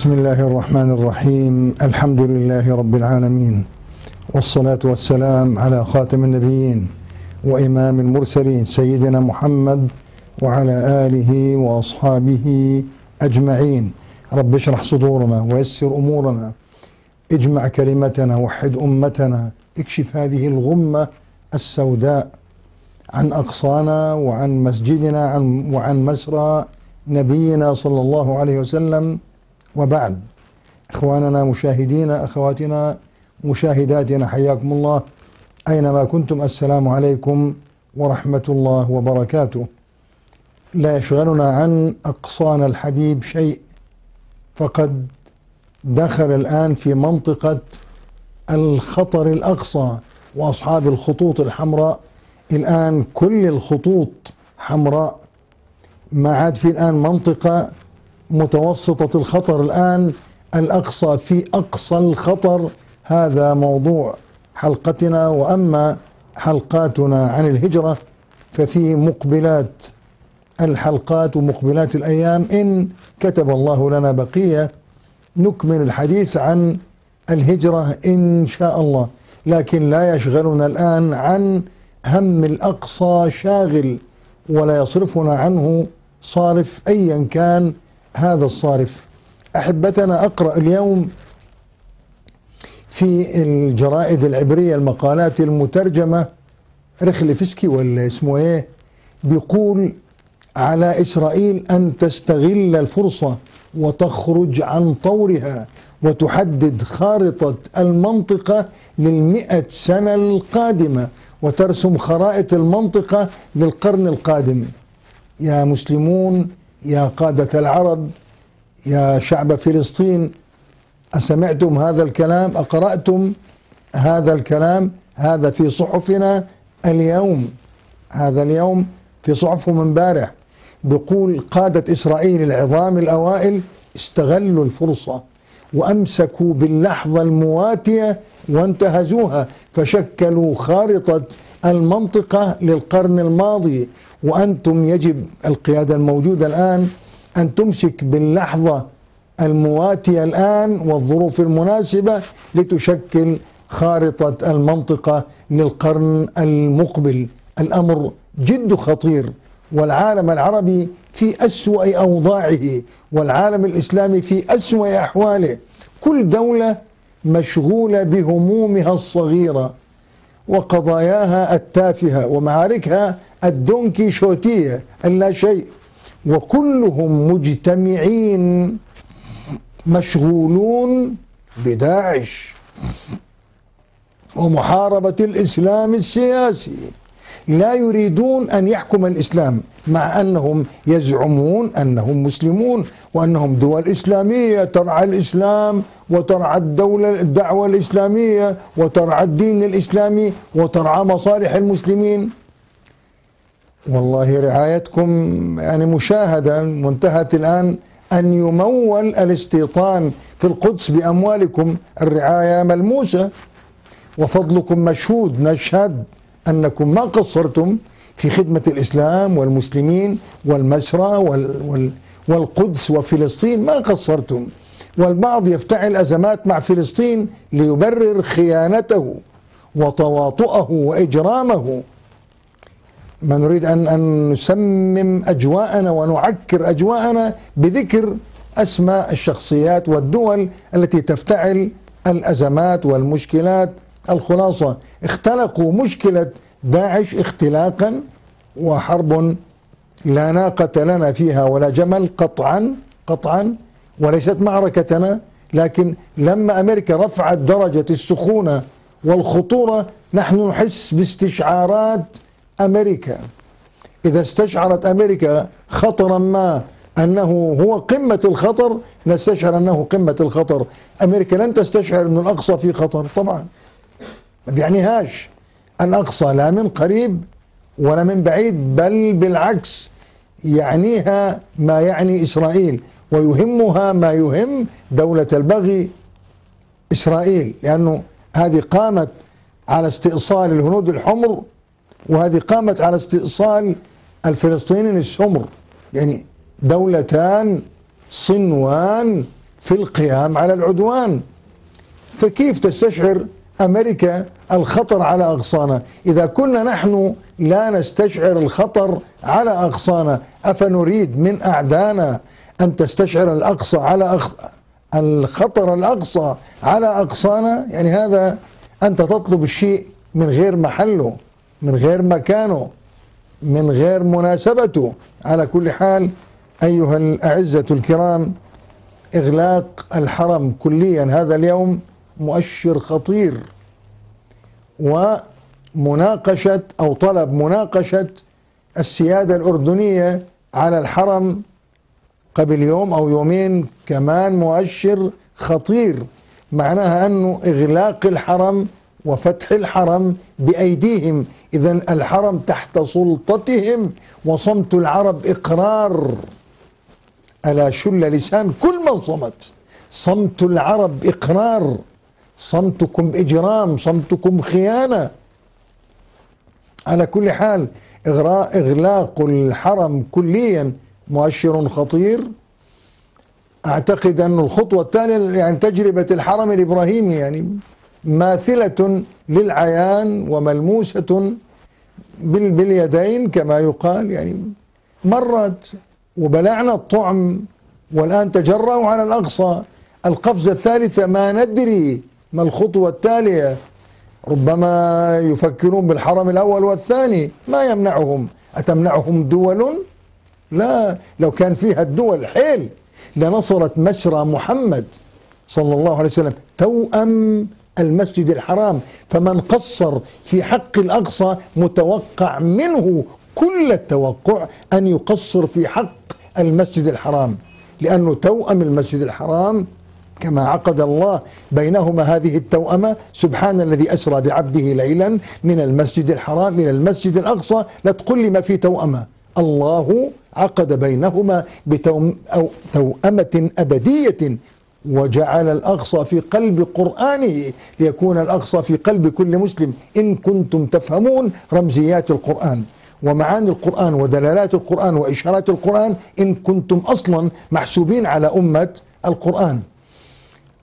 بسم الله الرحمن الرحيم الحمد لله رب العالمين والصلاة والسلام على خاتم النبيين وإمام المرسلين سيدنا محمد وعلى آله وأصحابه أجمعين رب اشرح صدورنا ويسر أمورنا اجمع كلمتنا وحد أمتنا اكشف هذه الغمة السوداء عن أقصانا وعن مسجدنا وعن مسرى نبينا صلى الله عليه وسلم وبعد إخواننا مشاهدين أخواتنا مشاهداتنا حياكم الله أينما كنتم السلام عليكم ورحمة الله وبركاته لا يشغلنا عن أقصان الحبيب شيء فقد دخل الآن في منطقة الخطر الأقصى وأصحاب الخطوط الحمراء الآن كل الخطوط حمراء ما عاد في الآن منطقة متوسطة الخطر الآن الأقصى في أقصى الخطر هذا موضوع حلقتنا وأما حلقاتنا عن الهجرة ففي مقبلات الحلقات ومقبلات الأيام إن كتب الله لنا بقية نكمل الحديث عن الهجرة إن شاء الله لكن لا يشغلنا الآن عن هم الأقصى شاغل ولا يصرفنا عنه صارف أيا كان هذا الصارف أحبتنا أقرأ اليوم في الجرائد العبرية المقالات المترجمة رخلفسكي ولا اسمه ايه بيقول على إسرائيل أن تستغل الفرصة وتخرج عن طورها وتحدد خارطة المنطقة للمئة سنة القادمة وترسم خرائط المنطقة للقرن القادم يا مسلمون يا قادة العرب يا شعب فلسطين أسمعتم هذا الكلام أقرأتم هذا الكلام هذا في صحفنا اليوم هذا اليوم في صحفهم امبارح بقول قادة إسرائيل العظام الأوائل استغلوا الفرصة وأمسكوا باللحظة المواتية وانتهزوها فشكلوا خارطة المنطقة للقرن الماضي وأنتم يجب القيادة الموجودة الآن أن تمسك باللحظة المواتية الآن والظروف المناسبة لتشكل خارطة المنطقة للقرن المقبل الأمر جد خطير والعالم العربي في أسوأ أوضاعه والعالم الإسلامي في أسوأ أحواله كل دولة مشغولة بهمومها الصغيرة وقضاياها التافهة ومعاركها الدونكيشوتية اللا شيء وكلهم مجتمعين مشغولون بداعش ومحاربة الإسلام السياسي لا يريدون أن يحكم الإسلام مع أنهم يزعمون أنهم مسلمون وأنهم دول إسلامية ترعى الإسلام وترعى الدولة الدعوة الإسلامية وترعى الدين الإسلامي وترعى مصالح المسلمين والله رعايتكم يعني مشاهدة وانتهت الآن أن يمول الاستيطان في القدس بأموالكم الرعاية ملموسة وفضلكم مشهود نشهد أنكم ما قصرتم في خدمة الإسلام والمسلمين والمسرى وال وال والقدس وفلسطين ما قصرتم والبعض يفتعل أزمات مع فلسطين ليبرر خيانته وتواطؤه وإجرامه ما نريد أن, أن نسمم أجواءنا ونعكر أجواءنا بذكر أسماء الشخصيات والدول التي تفتعل الأزمات والمشكلات الخلاصة اختلقوا مشكلة داعش اختلاقا وحرب لا ناقة لنا فيها ولا جمل قطعا قطعا وليست معركتنا لكن لما أمريكا رفعت درجة السخونة والخطورة نحن نحس باستشعارات أمريكا إذا استشعرت أمريكا خطرا ما أنه هو قمة الخطر نستشعر أنه قمة الخطر أمريكا لن تستشعر أن الأقصى في خطر طبعا ما بيعنيهاش الأقصى لا من قريب ولا من بعيد بل بالعكس يعنيها ما يعني إسرائيل ويهمها ما يهم دولة البغي إسرائيل لأنه هذه قامت على استئصال الهنود الحمر وهذه قامت على استئصال الفلسطينيين السمر يعني دولتان صنوان في القيام على العدوان فكيف تستشعر أمريكا الخطر على أغصانها إذا كنا نحن لا نستشعر الخطر على أغصاننا أفنريد من أعدانا أن تستشعر الأقصى على أخ... الخطر الأقصى على أقصانا يعني هذا أنت تطلب الشيء من غير محله من غير مكانه من غير مناسبته على كل حال أيها الأعزة الكرام إغلاق الحرم كليا هذا اليوم مؤشر خطير ومناقشة أو طلب مناقشة السيادة الأردنية على الحرم قبل يوم أو يومين كمان مؤشر خطير معناها أنه إغلاق الحرم وفتح الحرم بأيديهم إذا الحرم تحت سلطتهم وصمت العرب إقرار ألا شل لسان كل من صمت صمت العرب إقرار صمتكم إجرام صمتكم خيانة على كل حال إغراء إغلاق الحرم كليا مؤشر خطير أعتقد أن الخطوة الثانية يعني تجربة الحرم الإبراهيمي يعني ماثلة للعيان وملموسة باليدين كما يقال يعني مرت وبلعنا الطعم والآن تجرأوا على الأقصى القفزة الثالثة ما ندري ما الخطوة التالية ربما يفكرون بالحرم الأول والثاني ما يمنعهم أتمنعهم دول لا لو كان فيها الدول حيل لنصرت مشرى محمد صلى الله عليه وسلم توأم المسجد الحرام فمن قصر في حق الأقصى متوقع منه كل التوقع أن يقصر في حق المسجد الحرام لأنه توأم المسجد الحرام كما عقد الله بينهما هذه التوأمة سبحان الذي أسرى بعبده ليلا من المسجد الحرام إلى المسجد الأقصى لا تقول لي ما في توأمة الله عقد بينهما بتوأمة أبدية وجعل الأقصى في قلب قرآنه ليكون الأقصى في قلب كل مسلم إن كنتم تفهمون رمزيات القرآن ومعاني القرآن ودلالات القرآن وإشارات القرآن إن كنتم أصلا محسوبين على أمة القرآن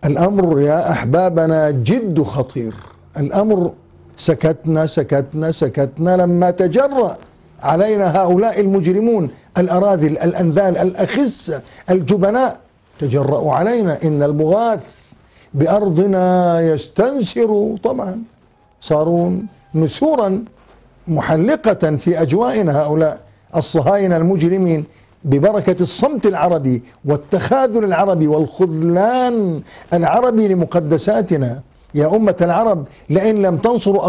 الأمر يا أحبابنا جد خطير الأمر سكتنا سكتنا سكتنا لما تجرأ علينا هؤلاء المجرمون الأراذل الأنذال الأخسة الجبناء تجرأوا علينا إن المغاث بأرضنا يستنسر طبعا صاروا نسورا محلقة في أجوائنا هؤلاء الصهاينة المجرمين ببركة الصمت العربي والتخاذل العربي والخذلان العربي لمقدساتنا يا أمة العرب لئن لم تنصروا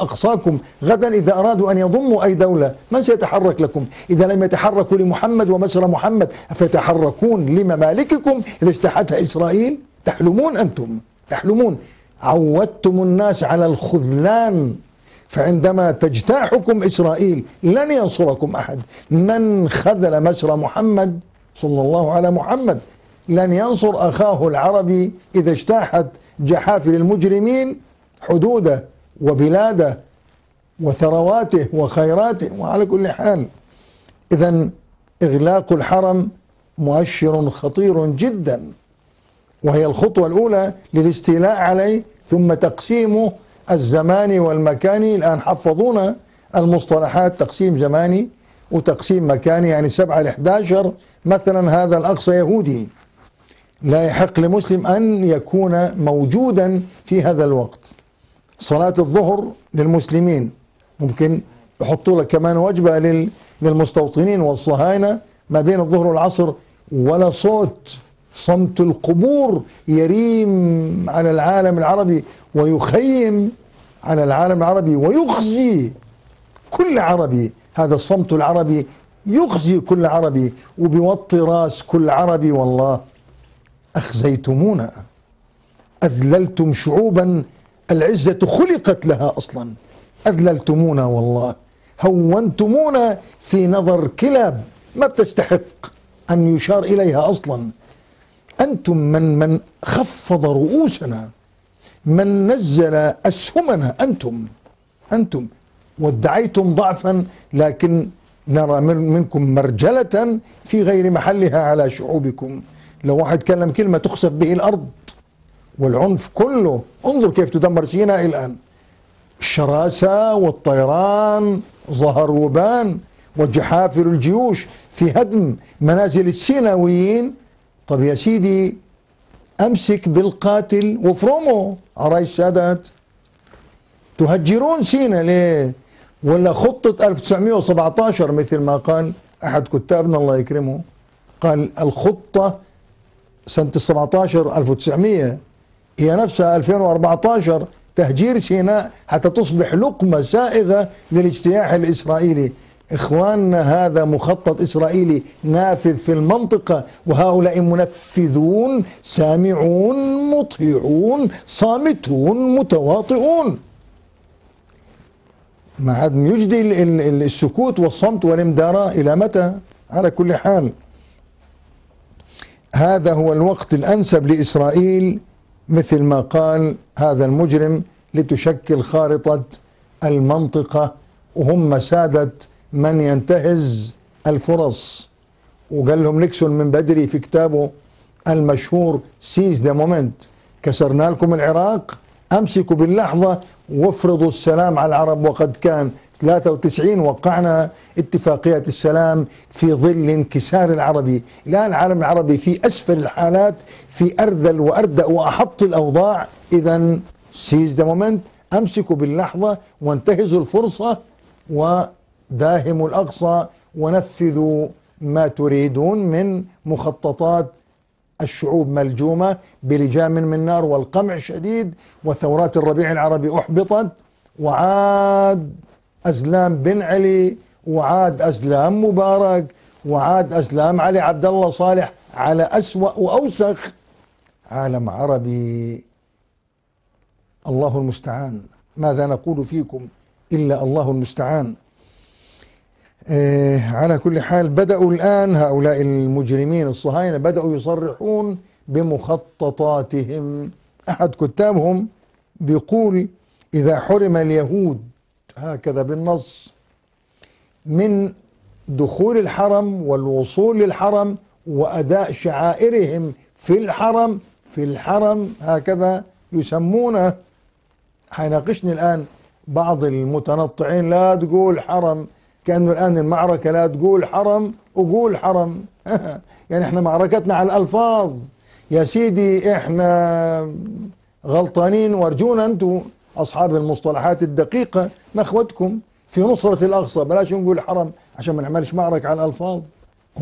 أقصاكم غدا إذا أرادوا أن يضموا أي دولة من سيتحرك لكم إذا لم يتحركوا لمحمد ومسر محمد فيتحركون لممالككم إذا اجتاحتها إسرائيل تحلمون أنتم تحلمون عودتم الناس على الخذلان فعندما تجتاحكم إسرائيل لن ينصركم أحد من خذل مسر محمد صلى الله على محمد لن ينصر أخاه العربي إذا اجتاحت جحافل المجرمين حدوده وبلاده وثرواته وخيراته وعلى كل حال إذا إغلاق الحرم مؤشر خطير جدا وهي الخطوة الأولى للاستيلاء عليه ثم تقسيمه الزمان والمكاني الآن حفظونا المصطلحات تقسيم زماني وتقسيم مكاني يعني 7 ل 11 مثلا هذا الأقصى يهودي لا يحق لمسلم أن يكون موجودا في هذا الوقت صلاة الظهر للمسلمين ممكن يحطوا لك كمان وجبة للمستوطنين والصهاينة ما بين الظهر والعصر ولا صوت صمت القبور يريم على العالم العربي ويخيم على العالم العربي ويخزي كل عربي هذا الصمت العربي يخزي كل عربي وبيوطي راس كل عربي والله أخزيتمونا أذللتم شعوبا العزة خلقت لها أصلا أذللتمونا والله هونتمونا في نظر كلاب ما بتستحق أن يشار إليها أصلا أنتم من من خفض رؤوسنا من نزل أسهمنا أنتم أنتم وادعيتم ضعفا لكن نرى منكم مرجلة في غير محلها على شعوبكم لو واحد كلم كلمة تخسف به الأرض والعنف كله انظر كيف تدمر سيناء الآن الشراسة والطيران ظهر وبان وجحافل الجيوش في هدم منازل السيناويين طب يا سيدي امسك بالقاتل وفرومو على السادات تهجرون سينا ليه ولا خطة 1917 مثل ما قال أحد كتابنا الله يكرمه قال الخطة سنة 17 1900 هي نفسها 2014 تهجير سيناء حتى تصبح لقمة سائغة للاجتياح الإسرائيلي إخواننا هذا مخطط إسرائيلي نافذ في المنطقة وهؤلاء منفذون سامعون مطيعون صامتون متواطئون ما عاد يجدي السكوت والصمت والامدارة إلى متى على كل حال هذا هو الوقت الأنسب لإسرائيل مثل ما قال هذا المجرم لتشكل خارطة المنطقة وهم سادت من ينتهز الفرص وقال لهم نيكسون من بدري في كتابه المشهور سيز ذا مومنت كسرنا لكم العراق امسكوا باللحظه وافرضوا السلام على العرب وقد كان 93 وقعنا اتفاقيه السلام في ظل انكسار العربي، الان العالم العربي في اسفل الحالات في ارذل واردا واحط الاوضاع، اذا سيز ذا مومنت امسكوا باللحظه وانتهزوا الفرصه و داهموا الأقصى ونفذوا ما تريدون من مخططات الشعوب ملجومة بلجام من نار والقمع شديد وثورات الربيع العربي أحبطت وعاد أزلام بن علي وعاد أزلام مبارك وعاد أزلام علي عبد الله صالح على أسوأ وأوسخ عالم عربي الله المستعان ماذا نقول فيكم إلا الله المستعان آه، على كل حال بدأوا الآن هؤلاء المجرمين الصهاينة بدأوا يصرحون بمخططاتهم أحد كتابهم بيقول إذا حرم اليهود هكذا بالنص من دخول الحرم والوصول للحرم وأداء شعائرهم في الحرم في الحرم هكذا يسمونه حيناقشني الآن بعض المتنطعين لا تقول حرم كأنه الآن المعركة لا تقول حرم وقول حرم يعني احنا معركتنا على الألفاظ يا سيدي احنا غلطانين وارجونا انتم أصحاب المصطلحات الدقيقة نخوتكم في نصرة الأقصى بلاش نقول حرم عشان ما نعملش معركة على الألفاظ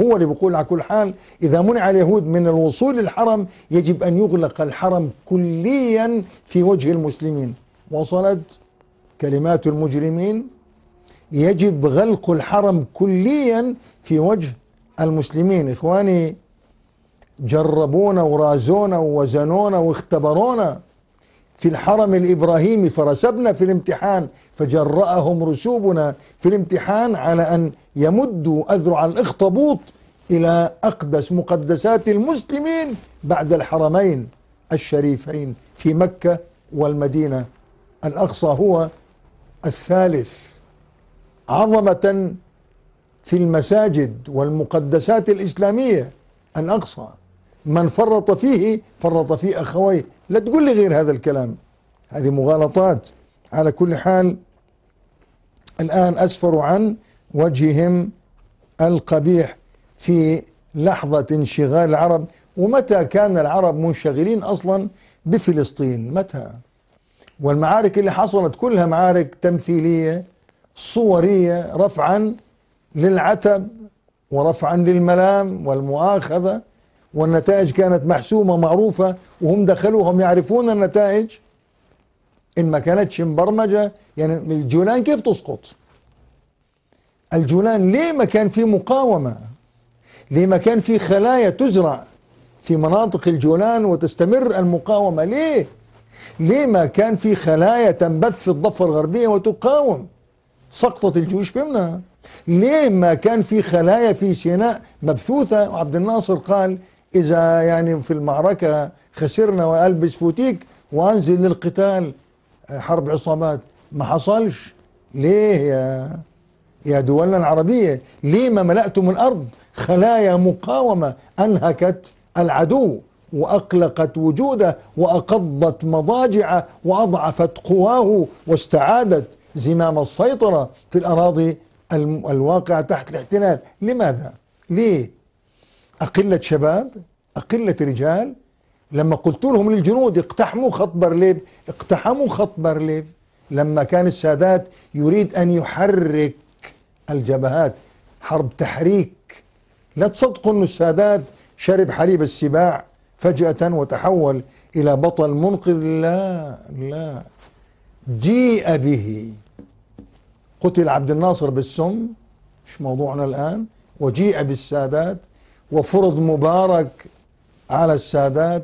هو اللي بيقول على كل حال إذا منع اليهود من الوصول للحرم يجب أن يغلق الحرم كليا في وجه المسلمين وصلت كلمات المجرمين يجب غلق الحرم كليا في وجه المسلمين إخواني جربونا ورازونا ووزنونا واختبرونا في الحرم الإبراهيمي فرسبنا في الامتحان فجرأهم رسوبنا في الامتحان على أن يمدوا أذرع الإخطبوط إلى أقدس مقدسات المسلمين بعد الحرمين الشريفين في مكة والمدينة الأقصى هو الثالث عظمة في المساجد والمقدسات الإسلامية الأقصى من فرط فيه فرط في أخويه لا تقول لي غير هذا الكلام هذه مغالطات على كل حال الآن أسفر عن وجههم القبيح في لحظة انشغال العرب ومتى كان العرب منشغلين أصلا بفلسطين متى والمعارك اللي حصلت كلها معارك تمثيلية صورية رفعا للعتب ورفعا للملام والمؤاخذة والنتائج كانت محسومة معروفة وهم دخلوا هم يعرفون النتائج إن ما كانتش مبرمجة يعني الجولان كيف تسقط الجولان ليه ما كان في مقاومة ليه ما كان في خلايا تزرع في مناطق الجولان وتستمر المقاومة ليه ليه ما كان في خلايا تنبث في الضفة الغربية وتقاوم سقطت الجيوش منها ليه ما كان في خلايا في سيناء مبثوثة وعبد الناصر قال إذا يعني في المعركة خسرنا وألبس فوتيك وأنزل للقتال آه، حرب عصابات ما حصلش ليه يا يا دولنا العربية ليه ما ملأتم الأرض خلايا مقاومة أنهكت العدو وأقلقت وجوده وأقضت مضاجعه وأضعفت قواه واستعادت زمام السيطرة في الأراضي الواقعة تحت الاحتلال لماذا؟ ليه؟ أقلة شباب أقلة رجال لما قلت لهم للجنود اقتحموا خط برليف اقتحموا خط برليف لما كان السادات يريد أن يحرك الجبهات حرب تحريك لا تصدقوا أن السادات شرب حليب السباع فجأة وتحول إلى بطل منقذ لا لا جيء به قتل عبد الناصر بالسم مش موضوعنا الآن وجيء بالسادات وفرض مبارك على السادات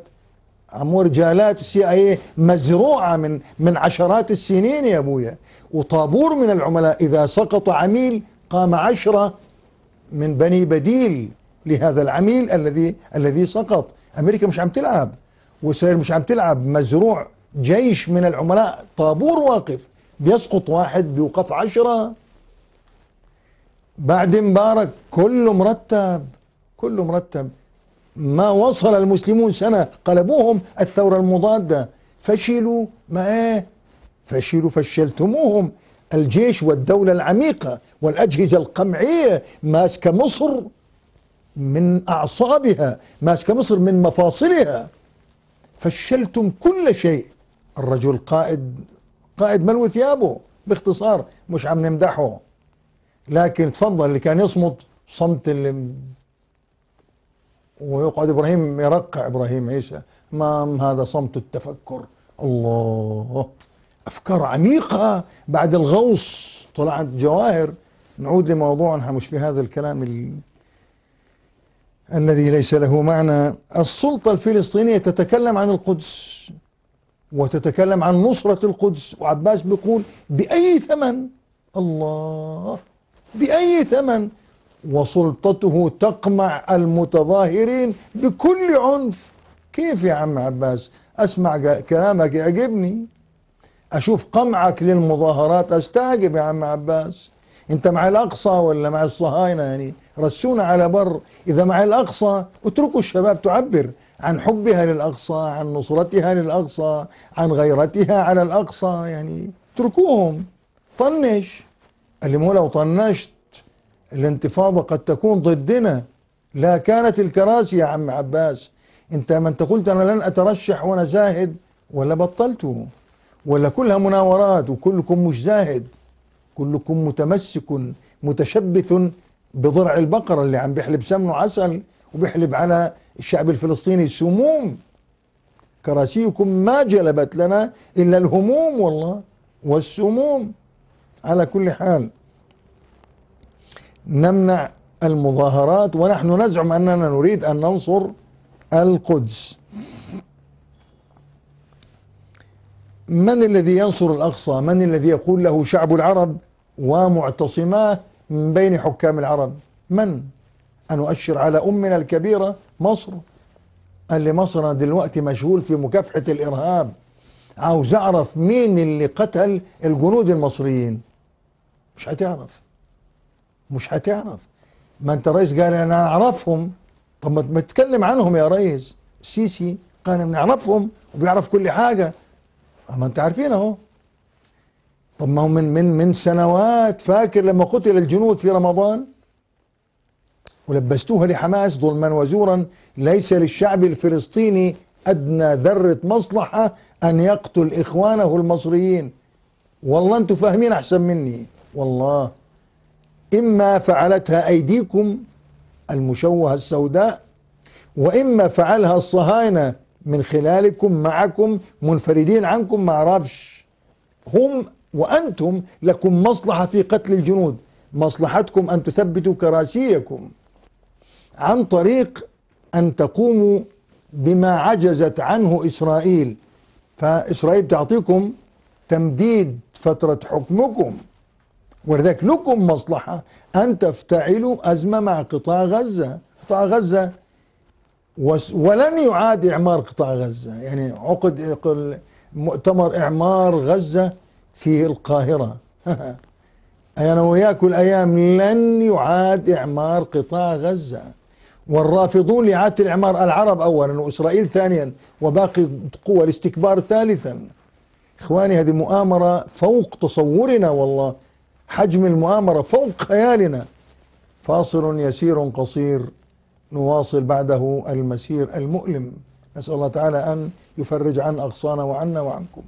عمو رجالات السي اي إيه مزروعه من من عشرات السنين يا ابويا وطابور من العملاء اذا سقط عميل قام عشره من بني بديل لهذا العميل الذي الذي سقط امريكا مش عم تلعب واسرائيل مش عم تلعب مزروع جيش من العملاء طابور واقف بيسقط واحد بيوقف عشرة بعد مبارك كله مرتب كله مرتب ما وصل المسلمون سنة قلبوهم الثورة المضادة فشلوا ما ايه فشلوا فشلتموهم الجيش والدولة العميقة والأجهزة القمعية ماسكة مصر من أعصابها ماسكة مصر من مفاصلها فشلتم كل شيء الرجل قائد قائد ملوي ثيابه باختصار مش عم نمدحه لكن تفضل اللي كان يصمت صمت اللي ويقعد ابراهيم يرقع ابراهيم عيسى ما هذا صمت التفكر الله افكار عميقه بعد الغوص طلعت جواهر نعود لموضوعنا مش في هذا الكلام ال... الذي ليس له معنى السلطه الفلسطينيه تتكلم عن القدس وتتكلم عن نصرة القدس وعباس بيقول بأي ثمن الله بأي ثمن وسلطته تقمع المتظاهرين بكل عنف كيف يا عم عباس أسمع كلامك يعجبني أشوف قمعك للمظاهرات أستعجب يا عم عباس أنت مع الأقصى ولا مع الصهاينة يعني رسونا على بر إذا مع الأقصى اتركوا الشباب تعبر عن حبها للأقصى عن نصرتها للأقصى عن غيرتها على الأقصى يعني اتركوهم طنش اللي مو لو طنشت الانتفاضة قد تكون ضدنا لا كانت الكراسي يا عم عباس انت ما انت قلت انا لن اترشح وانا زاهد ولا بطلتوا ولا كلها مناورات وكلكم مش زاهد كلكم متمسك متشبث بضرع البقرة اللي عم بيحلب سمنه عسل وبيحلب على الشعب الفلسطيني سموم كراسيكم ما جلبت لنا إلا الهموم والله والسموم على كل حال نمنع المظاهرات ونحن نزعم أننا نريد أن ننصر القدس من الذي ينصر الأقصى من الذي يقول له شعب العرب ومعتصماه من بين حكام العرب من أن أؤشر على أمنا الكبيرة مصر قال لي مصر أنا دلوقتي مشغول في مكافحة الإرهاب عاوز أعرف مين اللي قتل الجنود المصريين مش هتعرف مش هتعرف ما أنت الرئيس قال أنا أعرفهم طب ما تتكلم عنهم يا ريس السيسي قال أنا نعرفهم وبيعرف كل حاجة ما أنت عارفين أهو طب ما هو من من من سنوات فاكر لما قتل الجنود في رمضان ولبستوها لحماس ظلما وزورا ليس للشعب الفلسطيني أدنى ذرة مصلحة أن يقتل إخوانه المصريين والله أنتم فاهمين أحسن مني والله إما فعلتها أيديكم المشوهة السوداء وإما فعلها الصهاينة من خلالكم معكم منفردين عنكم ما أعرفش هم وأنتم لكم مصلحة في قتل الجنود مصلحتكم أن تثبتوا كراسيكم عن طريق أن تقوموا بما عجزت عنه إسرائيل فإسرائيل تعطيكم تمديد فترة حكمكم ولذلك لكم مصلحة أن تفتعلوا أزمة مع قطاع غزة قطاع غزة ولن يعاد إعمار قطاع غزة يعني عقد مؤتمر إعمار غزة في القاهرة أنا وياكم الأيام لن يعاد إعمار قطاع غزة والرافضون لإعادة الإعمار العرب أولا وإسرائيل ثانيا وباقي قوى الاستكبار ثالثا إخواني هذه مؤامرة فوق تصورنا والله حجم المؤامرة فوق خيالنا فاصل يسير قصير نواصل بعده المسير المؤلم نسأل الله تعالى أن يفرج عن أغصانا وعنا وعنكم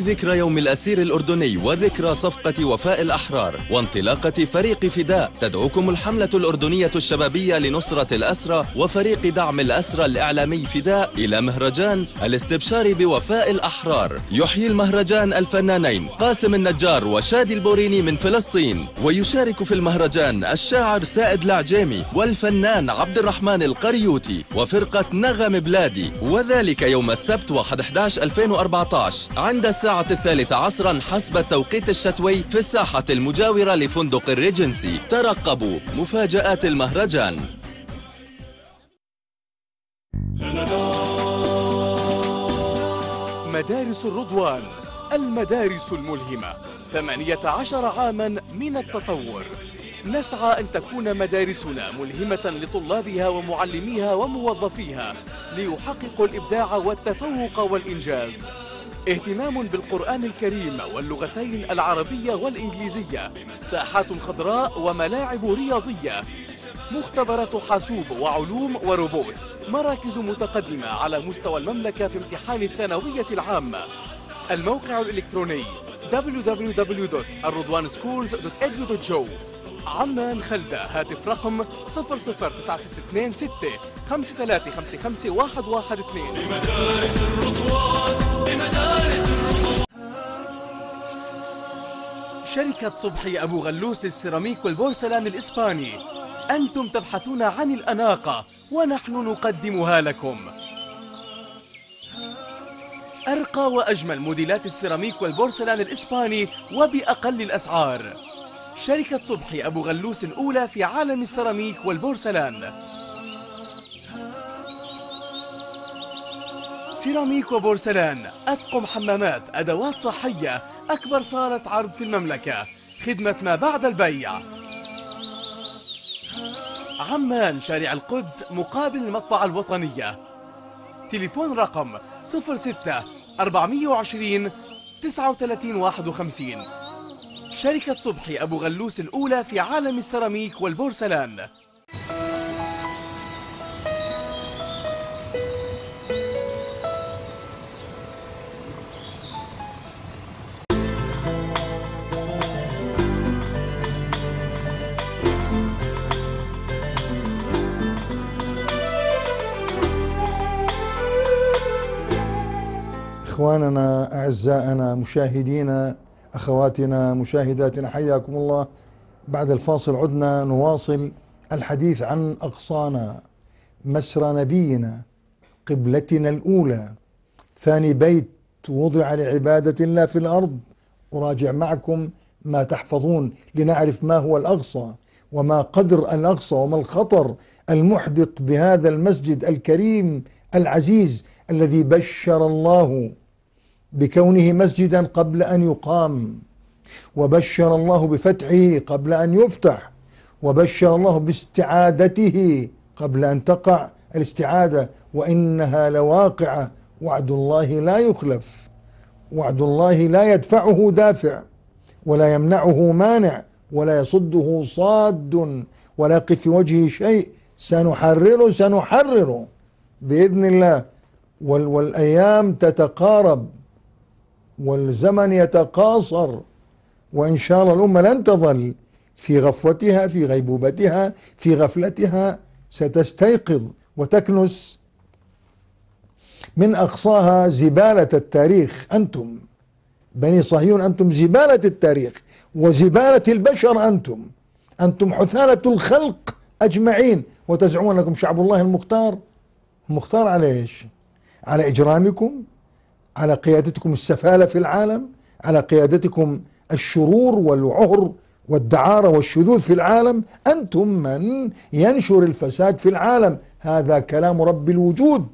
بذكرى يوم الأسير الأردني وذكرى صفقة وفاء الأحرار وانطلاقة فريق فداء تدعوكم الحملة الأردنية الشبابية لنصرة الأسرى وفريق دعم الأسرى الإعلامي فداء إلى مهرجان الاستبشار بوفاء الأحرار يحيي المهرجان الفنانين قاسم النجار وشادي البوريني من فلسطين ويشارك في المهرجان الشاعر سائد العجيمي والفنان عبد الرحمن القريوتي وفرقة نغم بلادي وذلك يوم السبت 1 11 2014 عند الساعة الساعة الثالثة عصرا حسب التوقيت الشتوي في الساحة المجاورة لفندق الريجنسي ترقبوا مفاجآت المهرجان مدارس الرضوان المدارس الملهمة 18 عاما من التطور نسعى أن تكون مدارسنا ملهمة لطلابها ومعلميها وموظفيها ليحققوا الإبداع والتفوق والإنجاز اهتمام بالقرآن الكريم واللغتين العربية والإنجليزية ساحات خضراء وملاعب رياضية مختبرات حاسوب وعلوم وروبوت مراكز متقدمة على مستوى المملكة في امتحان الثانوية العامة الموقع الإلكتروني www.الرضوانschools.edu.jo عمان خلدة هاتف رقم 009626 6 5355 112 لمدارس الرضوان شركة صبحي أبو غلوس للسيراميك والبورسلان الإسباني أنتم تبحثون عن الأناقة ونحن نقدمها لكم أرقى وأجمل موديلات السيراميك والبورسلان الإسباني وبأقل الأسعار شركة صبحي أبو غلوس الأولى في عالم السيراميك والبورسلان سيراميك وبورسلان أتقم حمامات أدوات صحية أكبر صالة عرض في المملكة خدمة ما بعد البيع عمان شارع القدس مقابل المطبعة الوطنية تليفون رقم 06 420 39 51 شركة صبحي أبو غلوس الأولى في عالم السيراميك والبورسلان إخواننا أعزائنا مشاهدينا أخواتنا مشاهداتنا حياكم الله بعد الفاصل عدنا نواصل الحديث عن أقصانا مسرى نبينا قبلتنا الأولى ثاني بيت وضع لعبادة الله في الأرض أراجع معكم ما تحفظون لنعرف ما هو الأقصى وما قدر الأقصى وما الخطر المحدق بهذا المسجد الكريم العزيز الذي بشر الله بكونه مسجدا قبل أن يقام وبشر الله بفتحه قبل أن يفتح وبشر الله باستعادته قبل أن تقع الاستعادة وإنها لواقعة وعد الله لا يخلف وعد الله لا يدفعه دافع ولا يمنعه مانع ولا يصده صاد ولا يقف في وجهه شيء سنحرره سنحرره بإذن الله والأيام تتقارب والزمن يتقاصر وإن شاء الله الأمة لن تظل في غفوتها في غيبوبتها في غفلتها ستستيقظ وتكنس من أقصاها زبالة التاريخ أنتم بني صهيون أنتم زبالة التاريخ وزبالة البشر أنتم أنتم حثالة الخلق أجمعين وتزعمون أنكم شعب الله المختار مختار على إيش على إجرامكم على قيادتكم السفالة في العالم على قيادتكم الشرور والعهر والدعارة والشذوذ في العالم أنتم من ينشر الفساد في العالم هذا كلام رب الوجود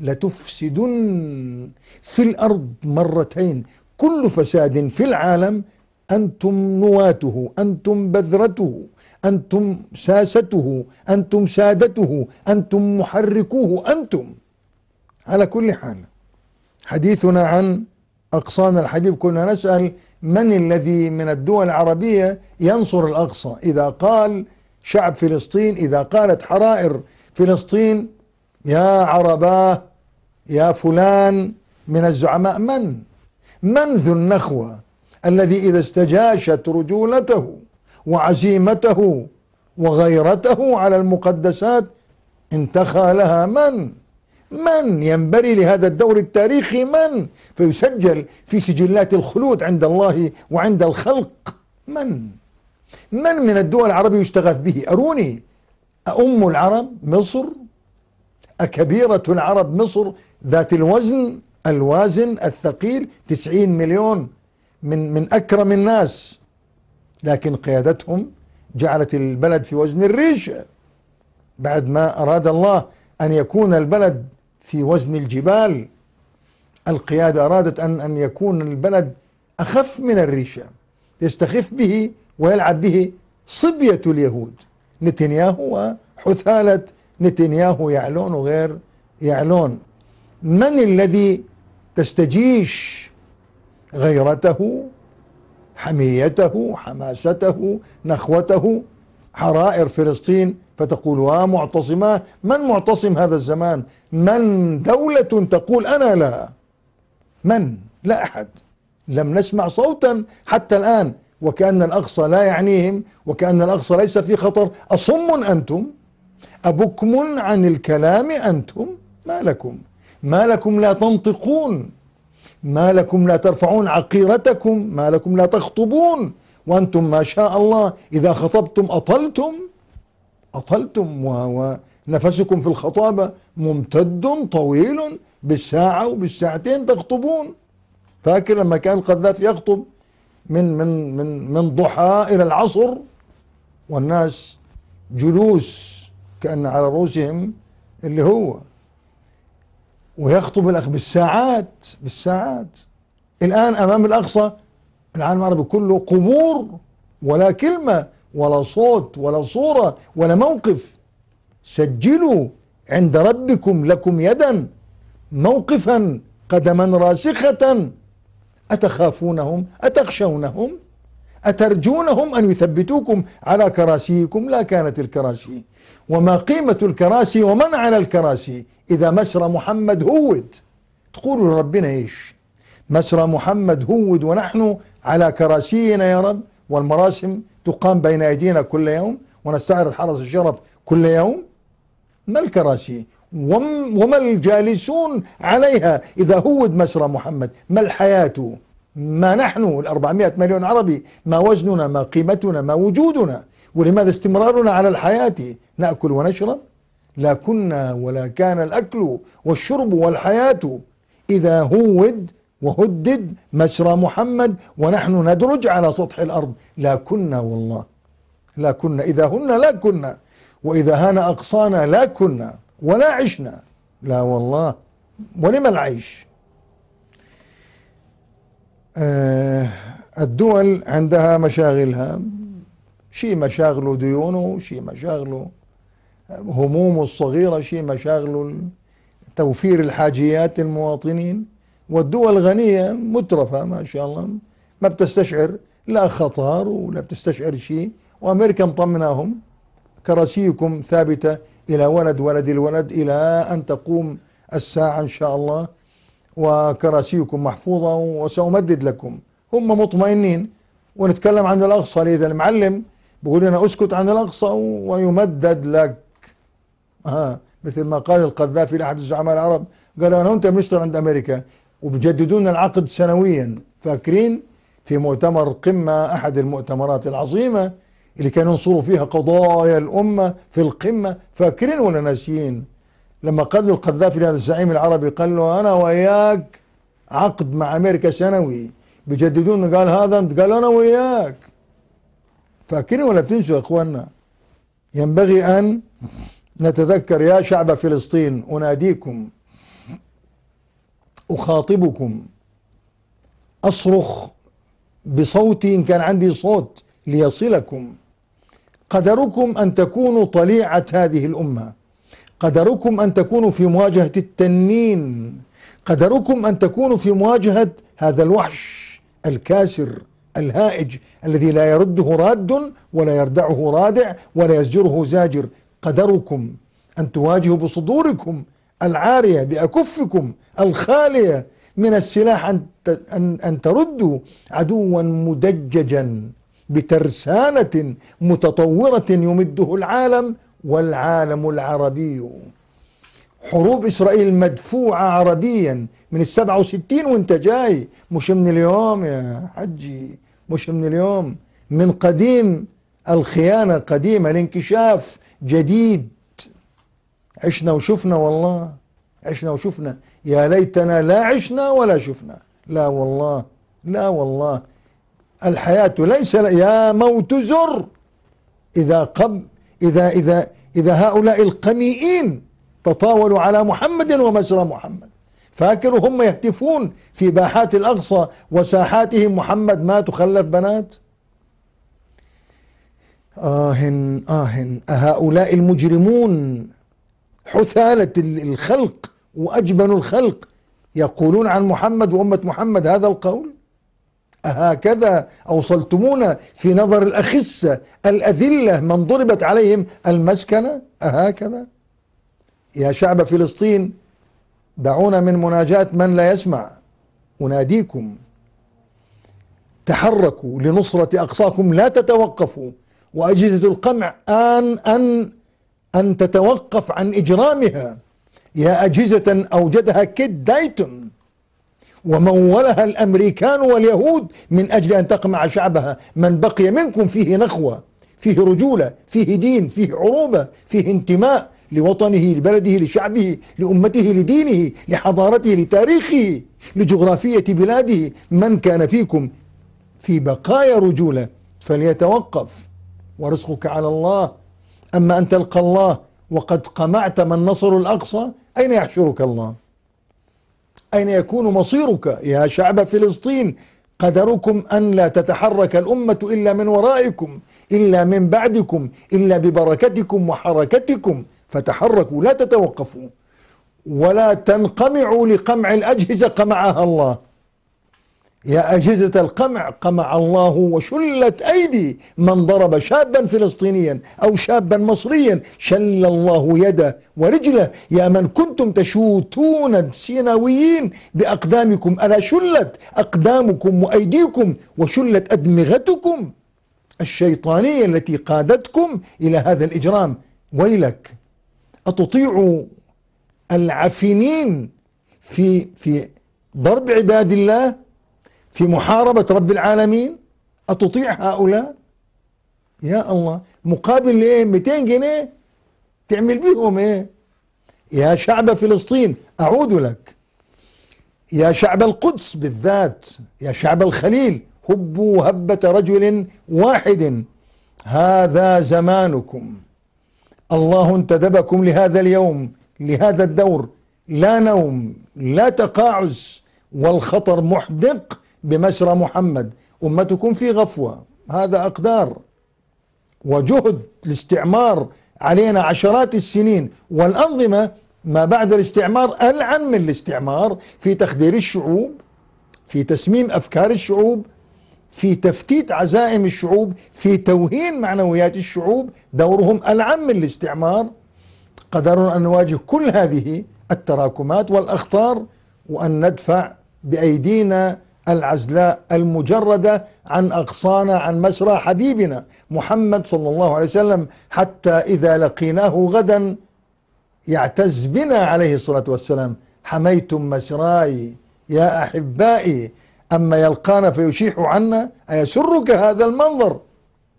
لتفسدن في الأرض مرتين كل فساد في العالم أنتم نواته أنتم بذرته أنتم ساسته أنتم سادته أنتم محركوه أنتم على كل حال حديثنا عن أقصان الحبيب كنا نسأل من الذي من الدول العربية ينصر الأقصى إذا قال شعب فلسطين إذا قالت حرائر فلسطين يا عرباه يا فلان من الزعماء من من ذو النخوة الذي إذا استجاشت رجولته وعزيمته وغيرته على المقدسات انتخى لها من من ينبري لهذا الدور التاريخي من فيسجل في سجلات الخلود عند الله وعند الخلق من من من الدول العربية يشتغل به أروني أم العرب مصر أكبيرة العرب مصر ذات الوزن الوازن الثقيل تسعين مليون من من أكرم الناس لكن قيادتهم جعلت البلد في وزن الريشة بعد ما أراد الله أن يكون البلد في وزن الجبال القيادة أرادت أن أن يكون البلد أخف من الريشة يستخف به ويلعب به صبية اليهود نتنياهو وحثالة نتنياهو يعلون وغير يعلون من الذي تستجيش غيرته حميته حماسته نخوته حرائر فلسطين فتقول ومعتصماه من معتصم هذا الزمان من دولة تقول أنا لا من لا أحد لم نسمع صوتا حتى الآن وكأن الأقصى لا يعنيهم وكأن الأقصى ليس في خطر أصم أنتم أبكم عن الكلام أنتم ما لكم ما لكم لا تنطقون ما لكم لا ترفعون عقيرتكم ما لكم لا تخطبون وأنتم ما شاء الله إذا خطبتم أطلتم أطلتم ونفسكم في الخطابة ممتد طويل بالساعة وبالساعتين تخطبون فاكر لما كان القذافي يخطب من من من من ضحى إلى العصر والناس جلوس كأن على رؤوسهم اللي هو ويخطب الأخ بالساعات بالساعات الآن أمام الأقصى العالم العربي كله قبور ولا كلمة ولا صوت ولا صورة ولا موقف سجلوا عند ربكم لكم يدا موقفا قدما راسخة أتخافونهم أتخشونهم أترجونهم أن يثبتوكم على كراسيكم لا كانت الكراسي وما قيمة الكراسي ومن على الكراسي إذا مسرى محمد هود تقولوا لربنا إيش مسرى محمد هود ونحن على كراسينا يا رب والمراسم تقام بين أيدينا كل يوم ونستعرض حرس الشرف كل يوم ما الكراسي وما الجالسون عليها إذا هود مسرى محمد ما الحياة ما نحن الأربعمائة مليون عربي ما وزننا ما قيمتنا ما وجودنا ولماذا استمرارنا على الحياة نأكل ونشرب لا كنا ولا كان الأكل والشرب والحياة إذا هود وهدد مسرى محمد ونحن ندرج على سطح الأرض لا كنا والله لا كنا إذا هن لا كنا وإذا هان أقصانا لا كنا ولا عشنا لا والله ولم العيش آه، الدول عندها مشاغلها شيء مشاغله ديونه شيء مشاغله همومه الصغيرة شيء مشاغله توفير الحاجيات المواطنين والدول غنية مترفة ما شاء الله ما بتستشعر لا خطر ولا بتستشعر شيء وأمريكا مطمناهم كراسيكم ثابتة إلى ولد ولد الولد إلى أن تقوم الساعة إن شاء الله وكراسيكم محفوظة وسأمدد لكم هم مطمئنين ونتكلم عن الأقصى إذا المعلم بيقول لنا أسكت عن الأقصى ويمدد لك ها آه، مثل ما قال القذافي لأحد الزعماء العرب قال أنا وأنت بنشتغل عند أمريكا وبجددون العقد سنويا فاكرين في مؤتمر قمة أحد المؤتمرات العظيمة اللي كانوا ينصروا فيها قضايا الأمة في القمة فاكرين ولا ناسيين لما قال له القذافي لهذا الزعيم العربي قال له أنا وياك عقد مع أمريكا سنوي بجددون قال هذا أنت قال أنا وياك فاكرين ولا تنسوا يا إخواننا ينبغي أن نتذكر يا شعب فلسطين أناديكم أخاطبكم أصرخ بصوتي إن كان عندي صوت ليصلكم قدركم أن تكونوا طليعة هذه الأمة قدركم أن تكونوا في مواجهة التنين قدركم أن تكونوا في مواجهة هذا الوحش الكاسر الهائج الذي لا يرده راد ولا يردعه رادع ولا يزجره زاجر قدركم أن تواجهوا بصدوركم العارية بأكفكم الخالية من السلاح أن أن تردوا عدوا مدججا بترسانة متطورة يمده العالم والعالم العربي حروب إسرائيل مدفوعة عربيا من السبعة وستين وانت جاي مش من اليوم يا حجي مش من اليوم من قديم الخيانة قديمة الانكشاف جديد عشنا وشفنا والله عشنا وشفنا يا ليتنا لا عشنا ولا شفنا لا والله لا والله الحياة ليس ل... يا موت زر إذا قم إذا إذا إذا هؤلاء القميئين تطاولوا على محمد ومسرى محمد فاكروا هم يهتفون في باحات الأقصى وساحاتهم محمد مات وخلف بنات آهن آه آهن أهؤلاء المجرمون حثالة الخلق وأجبن الخلق يقولون عن محمد وأمة محمد هذا القول أهكذا أوصلتمونا في نظر الأخسة الأذلة من ضربت عليهم المسكنة أهكذا يا شعب فلسطين دعونا من مناجاة من لا يسمع أناديكم تحركوا لنصرة أقصاكم لا تتوقفوا وأجهزة القمع آن أن أن تتوقف عن إجرامها يا أجهزة أوجدها كيد دايتون ومولها الأمريكان واليهود من أجل أن تقمع شعبها من بقي منكم فيه نخوة فيه رجولة فيه دين فيه عروبة فيه انتماء لوطنه لبلده لشعبه لأمته لدينه لحضارته لتاريخه لجغرافية بلاده من كان فيكم في بقايا رجولة فليتوقف ورزقك على الله أما أن تلقى الله وقد قمعت من نصر الأقصى أين يحشرك الله أين يكون مصيرك يا شعب فلسطين قدركم أن لا تتحرك الأمة إلا من ورائكم إلا من بعدكم إلا ببركتكم وحركتكم فتحركوا لا تتوقفوا ولا تنقمعوا لقمع الأجهزة قمعها الله يا أجهزة القمع قمع الله وشلت أيدي من ضرب شابا فلسطينيا أو شابا مصريا شل الله يده ورجله يا من كنتم تشوتون السيناويين بأقدامكم ألا شلت أقدامكم وأيديكم وشلت أدمغتكم الشيطانية التي قادتكم إلى هذا الإجرام ويلك أتطيع العفنين في في ضرب عباد الله في محاربة رب العالمين أتطيع هؤلاء يا الله مقابل ايه 200 جنيه تعمل بيهم ايه يا شعب فلسطين أعود لك يا شعب القدس بالذات يا شعب الخليل هبوا هبة رجل واحد هذا زمانكم الله انتدبكم لهذا اليوم لهذا الدور لا نوم لا تقاعس والخطر محدق بمشرى محمد أمتكم في غفوة هذا أقدار وجهد الاستعمار علينا عشرات السنين والأنظمة ما بعد الاستعمار ألعن من الاستعمار في تخدير الشعوب في تسميم أفكار الشعوب في تفتيت عزائم الشعوب في توهين معنويات الشعوب دورهم ألعن من الاستعمار قدرنا أن نواجه كل هذه التراكمات والأخطار وأن ندفع بأيدينا العزلاء المجردة عن أقصانا عن مسرى حبيبنا محمد صلى الله عليه وسلم حتى إذا لقيناه غدا يعتز بنا عليه الصلاة والسلام حميتم مسراي يا أحبائي أما يلقانا فيشيح عنا أيسرك هذا المنظر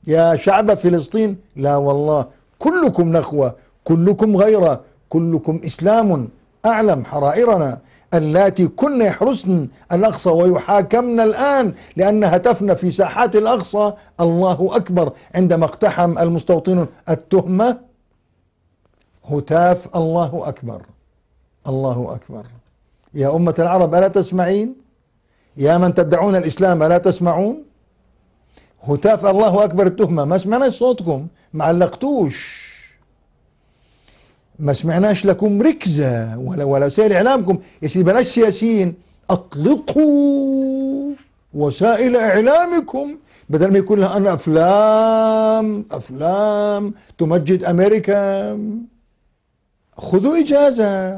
يا شعب فلسطين لا والله كلكم نخوة كلكم غيرة كلكم إسلام أعلم حرائرنا اللاتي كن يحرسن الأقصى ويحاكمن الآن لأن هتفن في ساحات الأقصى الله أكبر عندما اقتحم المستوطنون التهمة هتاف الله أكبر الله أكبر يا أمة العرب ألا تسمعين يا من تدعون الإسلام ألا تسمعون هتاف الله أكبر التهمة ما سمعنا صوتكم معلقتوش ما سمعناش لكم ركزة ولا ولا وسائل إعلامكم يا سيدي بلاش سياسيين أطلقوا وسائل إعلامكم بدل ما يكون لها أنا أفلام أفلام تمجد أمريكا خذوا إجازة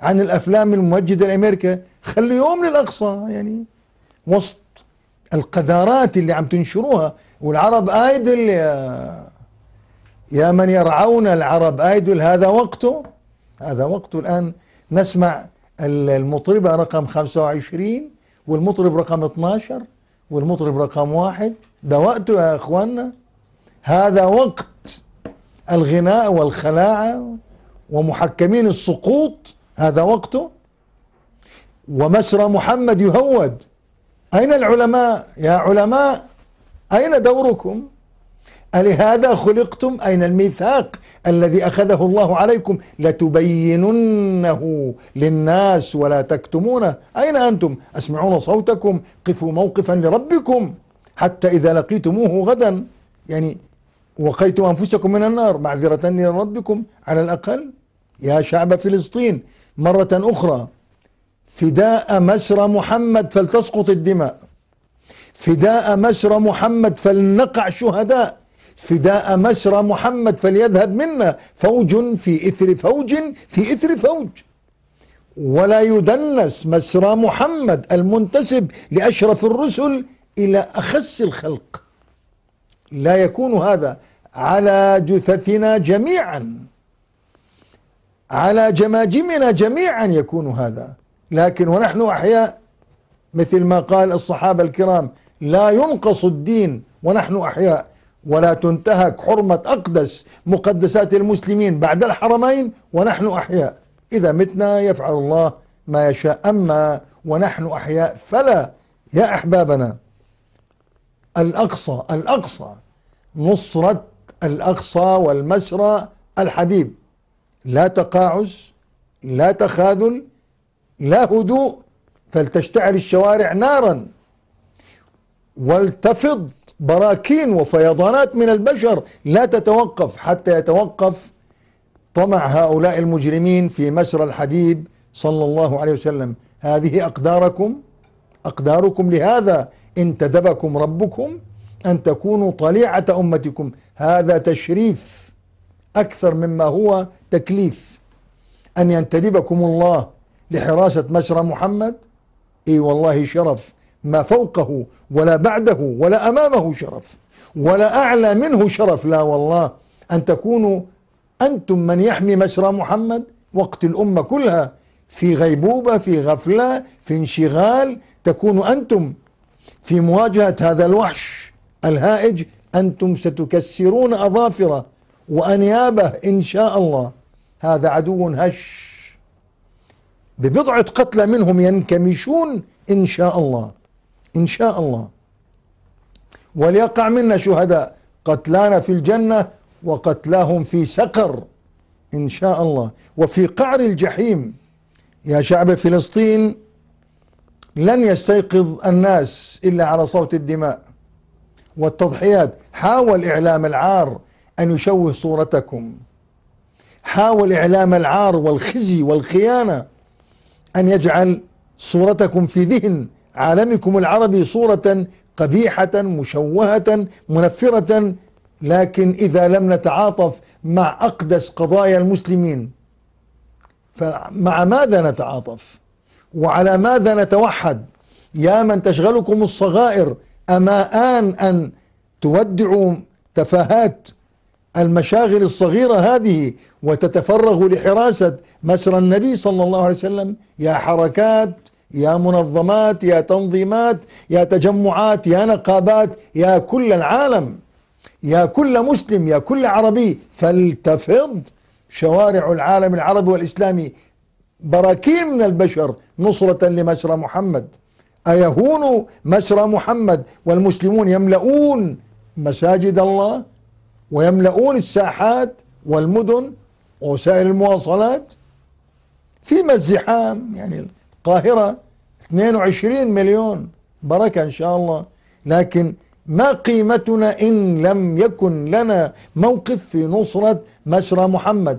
عن الأفلام الممجدة لأمريكا خلوا يوم للأقصى يعني وسط القذارات اللي عم تنشروها والعرب آيدل يا يا من يرعون العرب ايدل هذا وقته هذا وقته الان نسمع المطربة رقم 25 والمطرب رقم 12 والمطرب رقم واحد ده وقته يا اخواننا هذا وقت الغناء والخلاعة ومحكمين السقوط هذا وقته ومسرى محمد يهود أين العلماء يا علماء أين دوركم ألهذا خلقتم أين الميثاق الذي أخذه الله عليكم لتبيننه للناس ولا تكتمونه أين أنتم أسمعون صوتكم قفوا موقفا لربكم حتى إذا لقيتموه غدا يعني وقيتم أنفسكم من النار معذرة لربكم على الأقل يا شعب فلسطين مرة أخرى فداء مسرى محمد فلتسقط الدماء فداء مسرى محمد فلنقع شهداء فداء مسرى محمد فليذهب منا فوج في إثر فوج في إثر فوج ولا يدنس مسرى محمد المنتسب لأشرف الرسل إلى أخس الخلق لا يكون هذا على جثثنا جميعا على جماجمنا جميعا يكون هذا لكن ونحن أحياء مثل ما قال الصحابة الكرام لا ينقص الدين ونحن أحياء ولا تنتهك حرمة أقدس مقدسات المسلمين بعد الحرمين ونحن أحياء إذا متنا يفعل الله ما يشاء أما ونحن أحياء فلا يا أحبابنا الأقصى الأقصى نصرة الأقصى والمسرى الحبيب لا تقاعس لا تخاذل لا هدوء فلتشتعل الشوارع نارا ولتفض براكين وفيضانات من البشر لا تتوقف حتى يتوقف طمع هؤلاء المجرمين في مسرى الحبيب صلى الله عليه وسلم هذه أقداركم أقداركم لهذا انتدبكم ربكم أن تكونوا طليعة أمتكم هذا تشريف أكثر مما هو تكليف أن ينتدبكم الله لحراسة مسرى محمد اي والله شرف ما فوقه ولا بعده ولا امامه شرف ولا اعلى منه شرف لا والله ان تكونوا انتم من يحمي مسرى محمد وقت الامه كلها في غيبوبه في غفله في انشغال تكونوا انتم في مواجهه هذا الوحش الهائج انتم ستكسرون اظافره وانيابه ان شاء الله هذا عدو هش ببضعه قتلى منهم ينكمشون ان شاء الله إن شاء الله وليقع منا شهداء قتلانا في الجنة وقتلاهم في سقر إن شاء الله وفي قعر الجحيم يا شعب فلسطين لن يستيقظ الناس إلا على صوت الدماء والتضحيات حاول إعلام العار أن يشوه صورتكم حاول إعلام العار والخزي والخيانة أن يجعل صورتكم في ذهن عالمكم العربي صورة قبيحة مشوهة منفرة لكن إذا لم نتعاطف مع أقدس قضايا المسلمين فمع ماذا نتعاطف وعلى ماذا نتوحد يا من تشغلكم الصغائر أما آن أن تودعوا تفاهات المشاغل الصغيرة هذه وتتفرغوا لحراسة مسرى النبي صلى الله عليه وسلم يا حركات يا منظمات يا تنظيمات يا تجمعات يا نقابات يا كل العالم يا كل مسلم يا كل عربي فلتفض شوارع العالم العربي والإسلامي براكين من البشر نصرة لمسرى محمد أيهون مسرى محمد والمسلمون يملؤون مساجد الله ويملؤون الساحات والمدن ووسائل المواصلات فيما الزحام يعني القاهرة 22 مليون بركة إن شاء الله لكن ما قيمتنا إن لم يكن لنا موقف في نصرة مسرى محمد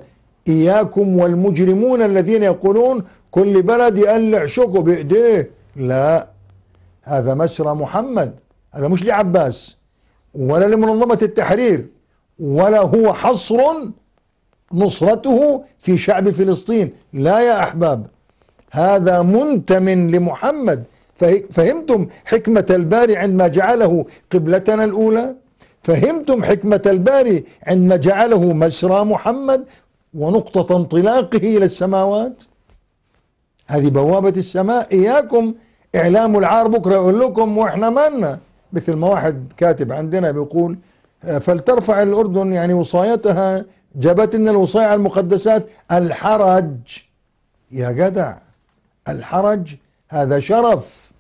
إياكم والمجرمون الذين يقولون كل بلد يقلع شوكه بإيديه لا هذا مسرى محمد هذا مش لعباس ولا لمنظمة التحرير ولا هو حصر نصرته في شعب فلسطين لا يا أحباب هذا منتم لمحمد فهمتم حكمة الباري عندما جعله قبلتنا الأولى فهمتم حكمة الباري عندما جعله مسرى محمد ونقطة انطلاقه إلى السماوات هذه بوابة السماء إياكم إعلام العار بكرة يقول لكم وإحنا مالنا مثل ما واحد كاتب عندنا بيقول آه، فلترفع الأردن يعني وصايتها جابت لنا الوصاية على المقدسات الحرج يا جدع الحرج هذا شرف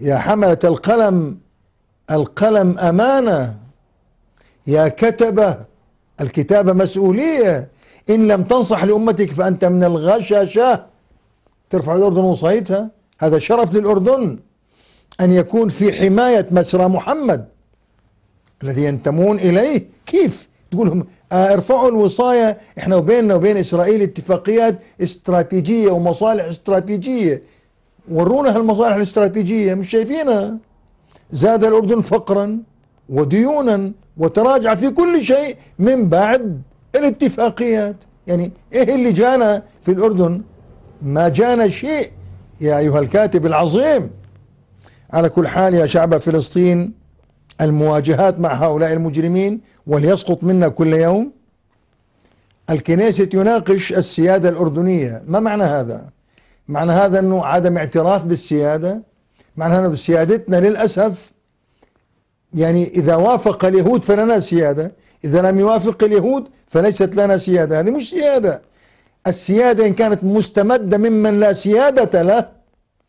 يا حملة القلم القلم أمانة يا كتبة الكتابة مسؤولية إن لم تنصح لأمتك فأنت من الغشاشة ترفع الأردن وصيتها هذا شرف للأردن أن يكون في حماية مسرى محمد الذي ينتمون إليه كيف تقولهم آه، ارفعوا الوصاية احنا وبيننا وبين اسرائيل اتفاقيات استراتيجية ومصالح استراتيجية ورونا هالمصالح الاستراتيجية مش شايفينها زاد الأردن فقرا وديونا وتراجع في كل شيء من بعد الاتفاقيات يعني ايه اللي جانا في الأردن ما جانا شيء يا أيها الكاتب العظيم على كل حال يا شعب فلسطين المواجهات مع هؤلاء المجرمين وليسقط منا كل يوم الكنيسة يناقش السيادة الأردنية ما معنى هذا؟ معنى هذا أنه عدم اعتراف بالسيادة معنى أنه سيادتنا للأسف يعني إذا وافق اليهود فلنا سيادة إذا لم يوافق اليهود فليست لنا سيادة هذه مش سيادة السيادة إن كانت مستمدة ممن لا سيادة له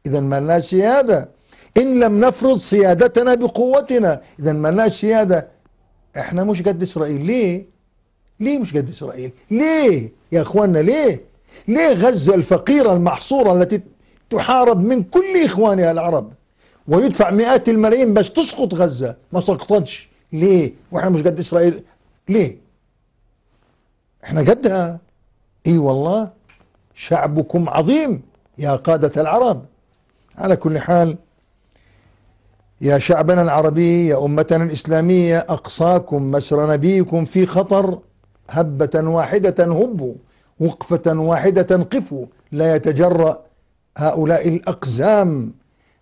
إذا من لا سيادة إن لم نفرض سيادتنا بقوتنا إذا ما لناش سيادة إحنا مش قد إسرائيل ليه؟ ليه مش قد إسرائيل؟ ليه؟ يا إخواننا ليه؟ ليه غزة الفقيرة المحصورة التي تحارب من كل إخوانها العرب ويدفع مئات الملايين باش تسقط غزة ما سقطتش ليه؟ وإحنا مش قد إسرائيل ليه؟ إحنا قدها إي والله شعبكم عظيم يا قادة العرب على كل حال يا شعبنا العربي يا أمتنا الإسلامية أقصاكم مسر نبيكم في خطر هبة واحدة هبوا وقفة واحدة قفوا لا يتجرأ هؤلاء الأقزام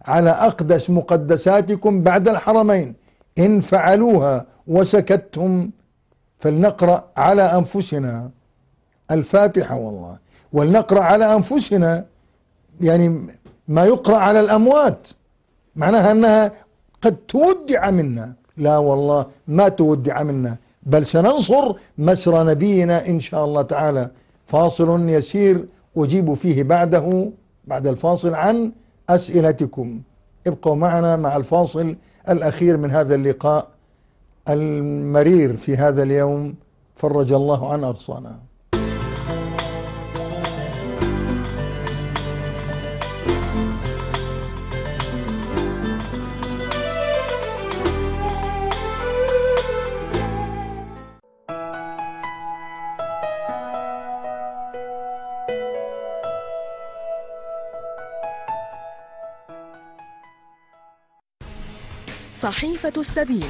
على أقدس مقدساتكم بعد الحرمين إن فعلوها وسكتتم فلنقرأ على أنفسنا الفاتحة والله ولنقرأ على أنفسنا يعني ما يقرأ على الأموات معناها أنها قد تودع منا لا والله ما تودع منا بل سننصر مسر نبينا إن شاء الله تعالى فاصل يسير أجيب فيه بعده بعد الفاصل عن أسئلتكم ابقوا معنا مع الفاصل الأخير من هذا اللقاء المرير في هذا اليوم فرج الله عن أغصانا صحيفة السبيل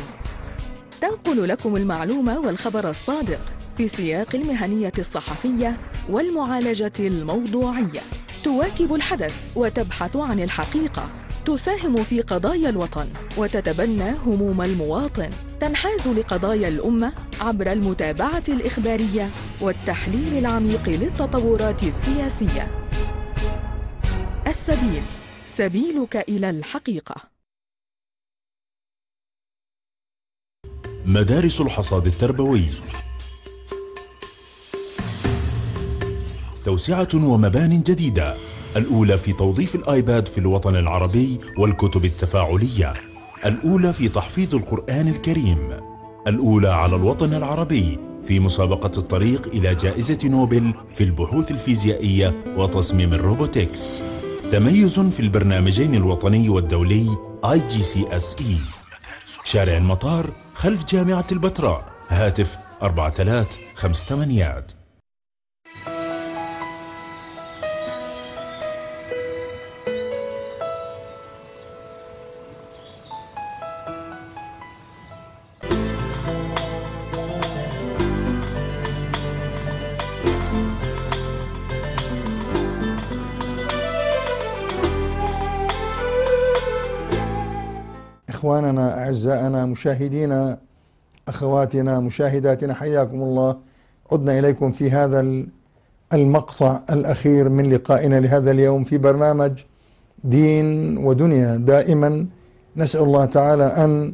تنقل لكم المعلومة والخبر الصادق في سياق المهنية الصحفية والمعالجة الموضوعية تواكب الحدث وتبحث عن الحقيقة تساهم في قضايا الوطن وتتبنى هموم المواطن تنحاز لقضايا الأمة عبر المتابعة الإخبارية والتحليل العميق للتطورات السياسية السبيل سبيلك إلى الحقيقة مدارس الحصاد التربوي توسعة ومبان جديدة الأولى في توظيف الآيباد في الوطن العربي والكتب التفاعلية الأولى في تحفيظ القرآن الكريم الأولى على الوطن العربي في مسابقة الطريق إلى جائزة نوبل في البحوث الفيزيائية وتصميم الروبوتكس تميز في البرنامجين الوطني والدولي IGCSE شارع المطار خلف جامعة البتراء هاتف 4 3 إخواننا أعزائنا مشاهدينا أخواتنا مشاهداتنا حياكم الله عدنا إليكم في هذا المقطع الأخير من لقائنا لهذا اليوم في برنامج دين ودنيا دائما نسأل الله تعالى أن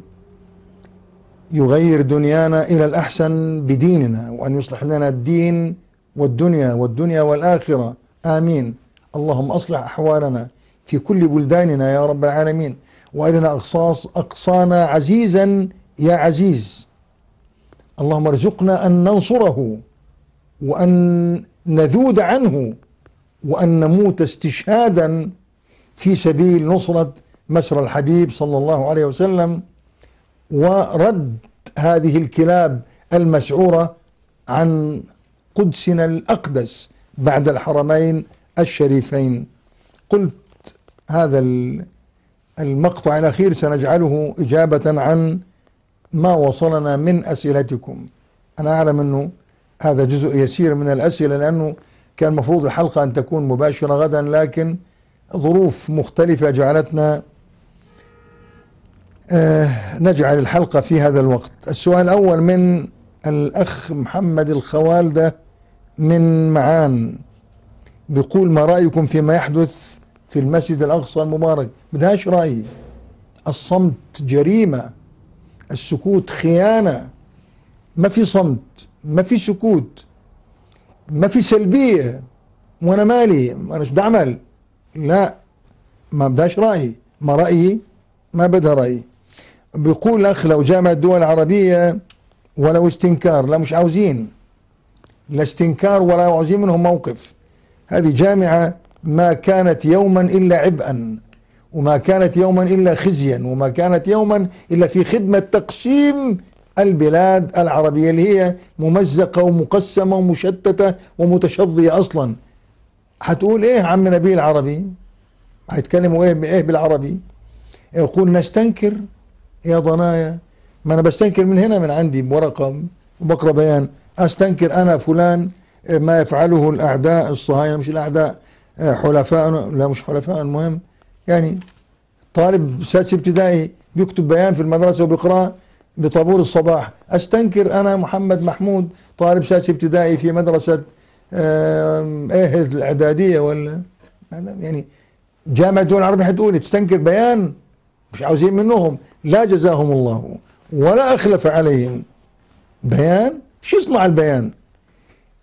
يغير دنيانا إلى الأحسن بديننا وأن يصلح لنا الدين والدنيا والدنيا والآخرة آمين اللهم أصلح أحوالنا في كل بلداننا يا رب العالمين وإلنا أقصاص أقصانا عزيزا يا عزيز اللهم ارزقنا أن ننصره وأن نذود عنه وأن نموت استشهادا في سبيل نصرة مسرى الحبيب صلى الله عليه وسلم ورد هذه الكلاب المسعورة عن قدسنا الأقدس بعد الحرمين الشريفين قلت هذا المقطع الأخير سنجعله إجابة عن ما وصلنا من أسئلتكم أنا أعلم أنه هذا جزء يسير من الأسئلة لأنه كان مفروض الحلقة أن تكون مباشرة غدا لكن ظروف مختلفة جعلتنا آه، نجعل الحلقة في هذا الوقت السؤال الأول من الأخ محمد الخوالدة من معان بيقول ما رأيكم فيما يحدث في المسجد الأقصى المبارك بدهاش رأي الصمت جريمة السكوت خيانة ما في صمت ما في سكوت ما في سلبية وأنا مالي أنا شو بعمل لا ما بدهاش رأيي ما رأيي ما بدها رأيي بيقول الأخ لو جامع الدول العربية ولو استنكار لا مش عاوزين لا استنكار ولا عاوزين منهم موقف هذه جامعة ما كانت يوما إلا عبئا وما كانت يوما إلا خزيا وما كانت يوما إلا في خدمة تقسيم البلاد العربية اللي هي ممزقة ومقسمة ومشتتة ومتشظية أصلا هتقول إيه عم نبيل عربي هيتكلموا إيه, بإيه بالعربي يقول نستنكر يا ضنايا ما أنا بستنكر من هنا من عندي بورقة وبقرأ بيان أستنكر أنا فلان ما يفعله الأعداء الصهاينة مش الأعداء إيه، حلفاء لا مش حلفاء المهم يعني طالب سادس ابتدائي بيكتب بيان في المدرسة وبيقرأ بطابور الصباح أستنكر أنا محمد محمود طالب سادس ابتدائي في مدرسة ايه الإعدادية ولا يعني جامعة دول العربية حتقولي تستنكر بيان مش عاوزين منهم لا جزاهم الله ولا أخلف عليهم بيان شو يصنع البيان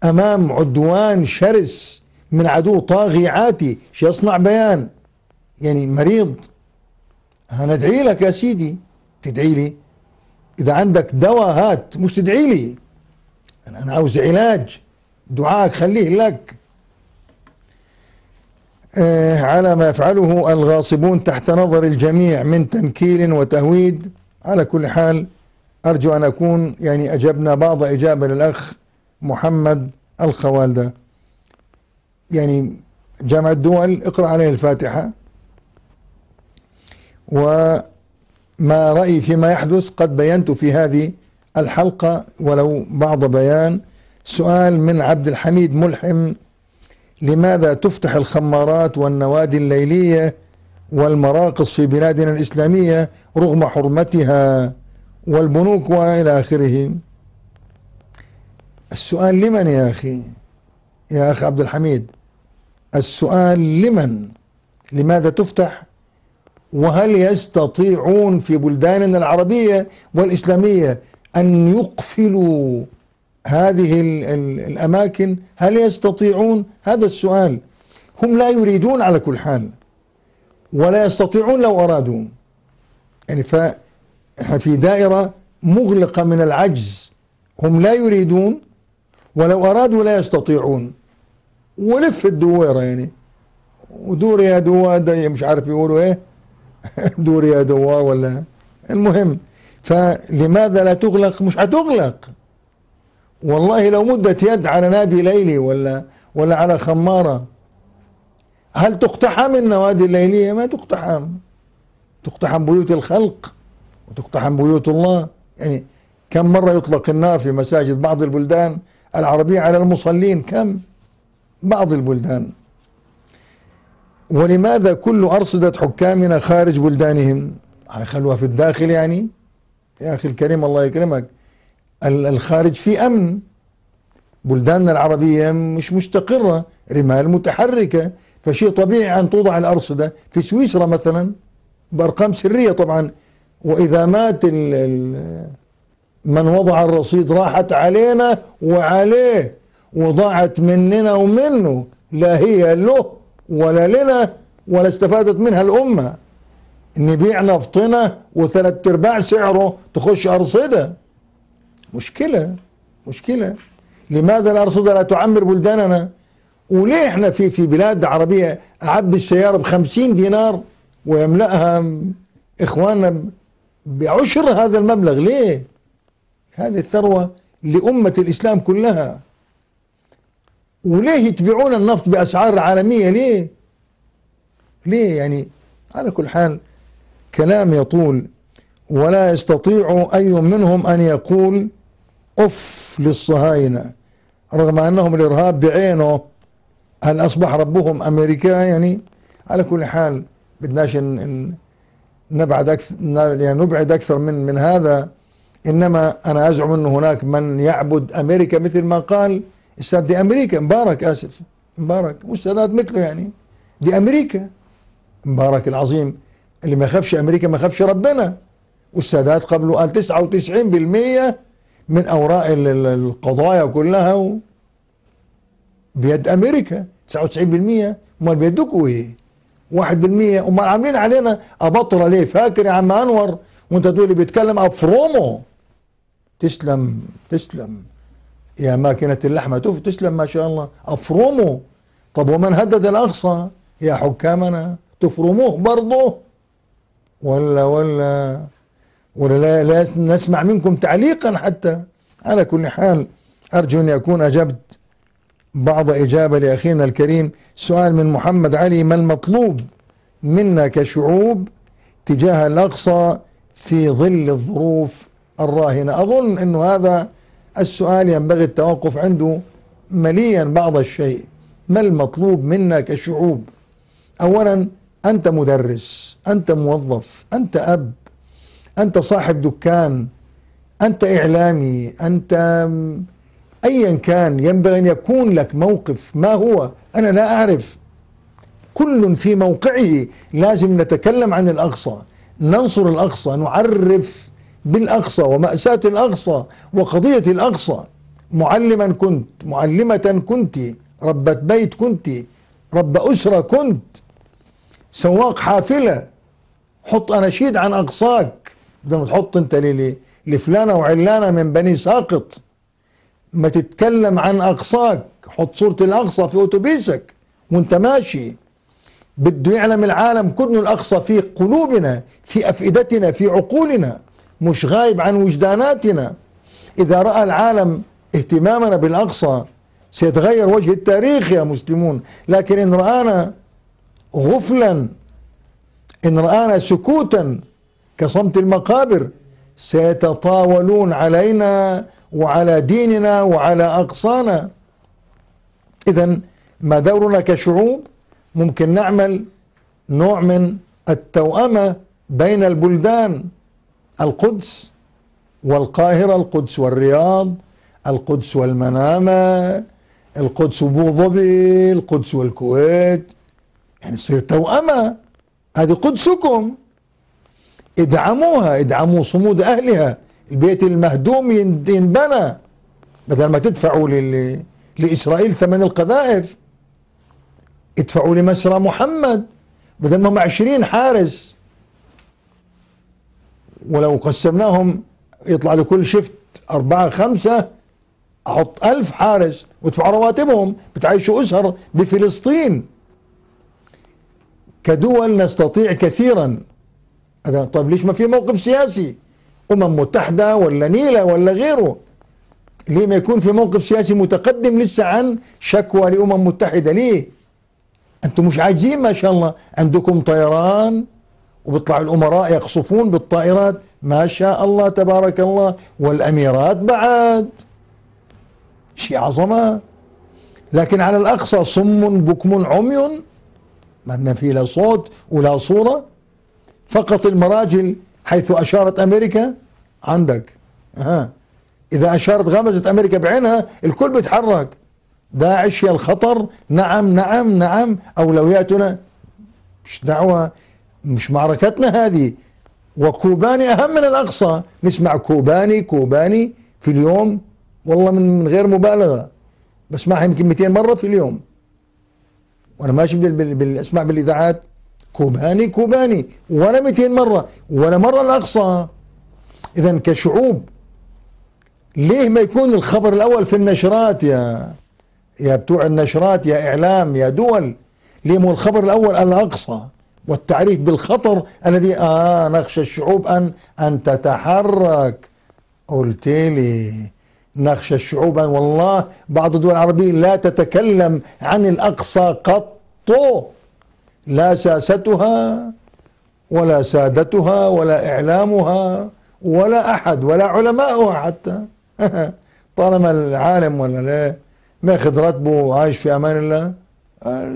أمام عدوان شرس من عدو طاغي عاتي يصنع بيان يعني مريض هندعي لك يا سيدي تدعي لي إذا عندك دواء هات مش تدعي لي أنا عاوز علاج دعائك خليه لك آه على ما يفعله الغاصبون تحت نظر الجميع من تنكيل وتهويد على كل حال أرجو أن أكون يعني أجبنا بعض إجابة للأخ محمد الخوالده يعني جامعة الدول اقرأ عليه الفاتحة وما رأيي فيما يحدث قد بينت في هذه الحلقة ولو بعض بيان سؤال من عبد الحميد ملحم لماذا تفتح الخمارات والنوادي الليلية والمراقص في بلادنا الإسلامية رغم حرمتها والبنوك وإلى آخره السؤال لمن يا أخي يا أخ عبد الحميد السؤال لمن لماذا تفتح وهل يستطيعون في بلداننا العربية والإسلامية أن يقفلوا هذه الأماكن هل يستطيعون هذا السؤال هم لا يريدون على كل حال ولا يستطيعون لو أرادوا يعني فإحنا في دائرة مغلقة من العجز هم لا يريدون ولو أرادوا لا يستطيعون ولف الدويره يعني ودور يا دوا مش عارف يقولوا ايه دور يا دوا ولا المهم فلماذا لا تغلق مش هتغلق والله لو مدت يد على نادي ليلي ولا ولا على خماره هل تقتحم النوادي الليليه ما تقتحم تقتحم بيوت الخلق وتقتحم بيوت الله يعني كم مره يطلق النار في مساجد بعض البلدان العربيه على المصلين كم بعض البلدان ولماذا كل أرصدة حكامنا خارج بلدانهم هيخلوها في الداخل يعني يا أخي الكريم الله يكرمك الخارج في أمن بلداننا العربية مش مستقرة رمال متحركة فشيء طبيعي أن توضع الأرصدة في سويسرا مثلا بأرقام سرية طبعا وإذا مات من وضع الرصيد راحت علينا وعليه وضاعت مننا ومنه لا هي له ولا لنا ولا استفادت منها الأمة نبيع نفطنا وثلاث ارباع سعره تخش أرصدة مشكلة مشكلة لماذا الأرصدة لا تعمر بلداننا وليه احنا في في بلاد عربية أعبي السيارة بخمسين دينار ويملأها إخواننا بعشر هذا المبلغ ليه هذه الثروة لأمة الإسلام كلها وليه يتبيعون النفط بأسعار عالمية ليه ليه يعني على كل حال كلام يطول ولا يستطيع أي منهم أن يقول أف للصهاينة رغم أنهم الإرهاب بعينه هل أصبح ربهم أمريكا يعني على كل حال بدناش نبعد أكثر يعني نبعد أكثر من من هذا إنما أنا أزعم أن هناك من يعبد أمريكا مثل ما قال السادات دي امريكا مبارك اسف مبارك والسادات مثله يعني دي امريكا مبارك العظيم اللي ما خافش امريكا ما خافش ربنا والسادات قبله قال 99% من اوراق القضايا كلها بيد امريكا 99% امال بيدكوا ايه؟ 1% امال عاملين علينا ابطره ليه؟ فاكر يا عم انور وانت تقول بيتكلم افرومو تسلم تسلم يا ماكنة اللحمة تسلم ما شاء الله أفرموا طب ومن هدد الأقصى يا حكامنا تفرموه برضه ولا ولا ولا لا, لا نسمع منكم تعليقا حتى على كل حال أرجو أن أكون أجبت بعض إجابة لأخينا الكريم سؤال من محمد علي ما المطلوب منا كشعوب تجاه الأقصى في ظل الظروف الراهنة أظن أنه هذا السؤال ينبغي التوقف عنده مليا بعض الشيء ما المطلوب منا كشعوب اولا انت مدرس انت موظف انت اب انت صاحب دكان انت اعلامي انت ايا كان ينبغي ان يكون لك موقف ما هو انا لا اعرف كل في موقعه لازم نتكلم عن الاقصى ننصر الاقصى نعرف بالأقصى ومأساة الأقصى وقضية الأقصى معلما كنت معلمة كنت ربة بيت كنت رب أسرة كنت سواق حافلة حط أناشيد عن أقصاك بدل ما تحط أنت لفلانة وعلانة من بني ساقط ما تتكلم عن أقصاك حط صورة الأقصى في أتوبيسك وانت ماشي بده يعلم العالم كله الأقصى في قلوبنا في أفئدتنا في عقولنا مش غايب عن وجداناتنا إذا رأى العالم اهتمامنا بالأقصى سيتغير وجه التاريخ يا مسلمون لكن إن رآنا غفلا إن رآنا سكوتا كصمت المقابر سيتطاولون علينا وعلى ديننا وعلى أقصانا إذا ما دورنا كشعوب ممكن نعمل نوع من التوأمة بين البلدان القدس والقاهرة القدس والرياض القدس والمنامة القدس ظبي القدس والكويت يعني تصير توأمة هذه قدسكم ادعموها ادعموا صمود أهلها البيت المهدوم ينبنى بدل ما تدفعوا لإسرائيل ثمن القذائف ادفعوا لمسرى محمد بدل ما هم 20 حارس ولو قسمناهم يطلع لكل شفت أربعة خمسة أحط ألف حارس وادفعوا رواتبهم بتعيشوا أسر بفلسطين كدول نستطيع كثيرا طيب ليش ما في موقف سياسي أمم متحدة ولا نيلة ولا غيره ليه ما يكون في موقف سياسي متقدم لسه عن شكوى لأمم متحدة ليه أنتم مش عاجزين ما شاء الله عندكم طيران وبيطلعوا الأمراء يقصفون بالطائرات ما شاء الله تبارك الله والأميرات بعد شيء عظمة لكن على الأقصى صم بكم عمي ما في لا صوت ولا صورة فقط المراجل حيث أشارت أمريكا عندك ها إذا أشارت غمزت أمريكا بعينها الكل بيتحرك داعش يا الخطر نعم نعم نعم أولوياتنا مش دعوة مش معركتنا هذه وكوباني أهم من الأقصى نسمع كوباني كوباني في اليوم والله من غير مبالغة بسمعها يمكن 200 مرة في اليوم وأنا ماشي بالأسماع بالإذاعات كوباني كوباني ولا 200 مرة ولا مرة الأقصى إذا كشعوب ليه ما يكون الخبر الأول في النشرات يا يا بتوع النشرات يا إعلام يا دول ليه مو الخبر الأول الأقصى والتعريف بالخطر الذي آه نخشى الشعوب أن أن تتحرك قلت لي نخشى الشعوب أن والله بعض الدول العربية لا تتكلم عن الأقصى قط لا ساستها ولا سادتها ولا إعلامها ولا أحد ولا علماؤها حتى طالما العالم ولا لا ماخذ راتبه وعايش في أمان الله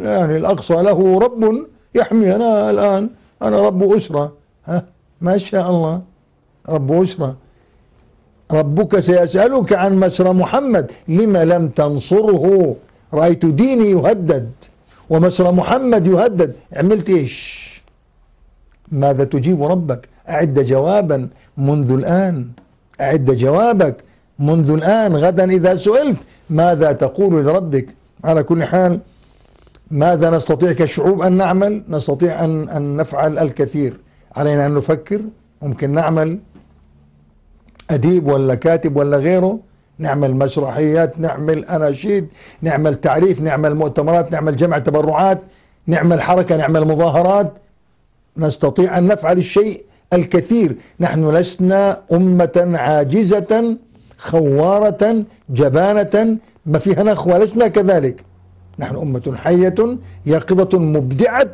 يعني الأقصى له رب يحمي أنا الآن أنا رب أسرة ها ما شاء الله رب أسرة ربك سيسألك عن مسرى محمد لما لم تنصره رأيت ديني يهدد ومسرى محمد يهدد عملت إيش ماذا تجيب ربك أعد جوابا منذ الآن أعد جوابك منذ الآن غدا إذا سئلت ماذا تقول لربك على كل حال ماذا نستطيع كشعوب أن نعمل نستطيع أن, أن نفعل الكثير علينا أن نفكر ممكن نعمل أديب ولا كاتب ولا غيره نعمل مسرحيات نعمل أناشيد نعمل تعريف نعمل مؤتمرات نعمل جمع تبرعات نعمل حركة نعمل مظاهرات نستطيع أن نفعل الشيء الكثير نحن لسنا أمة عاجزة خوارة جبانة ما فيها نخوة لسنا كذلك نحن أمة حية يقظة مبدعة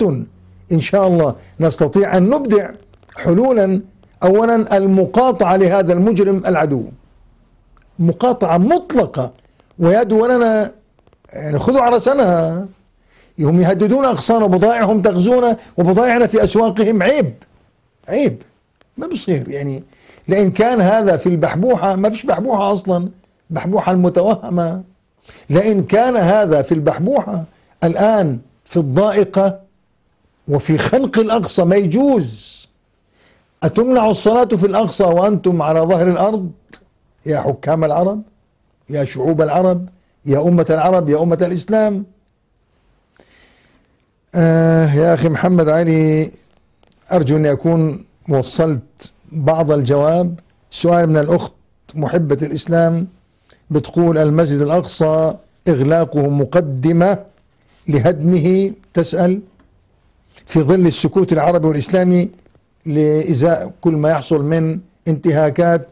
إن شاء الله نستطيع أن نبدع حلولا أولا المقاطعة لهذا المجرم العدو مقاطعة مطلقة ويدوا لنا يعني خذوا على سنها هم يهددون أغصان بضائعهم تغزون وبضائعنا في أسواقهم عيب عيب ما بصير يعني لأن كان هذا في البحبوحة ما فيش بحبوحة أصلا بحبوحة المتوهمة لئن كان هذا في البحبوحة الآن في الضائقة وفي خنق الأقصى ما يجوز أتمنع الصلاة في الأقصى وأنتم على ظهر الأرض يا حكام العرب يا شعوب العرب يا أمة العرب يا أمة الإسلام آه يا أخي محمد علي أرجو أن أكون وصلت بعض الجواب سؤال من الأخت محبة الإسلام بتقول المسجد الأقصى إغلاقه مقدمة لهدمه تسأل في ظل السكوت العربي والإسلامي لإزاء كل ما يحصل من انتهاكات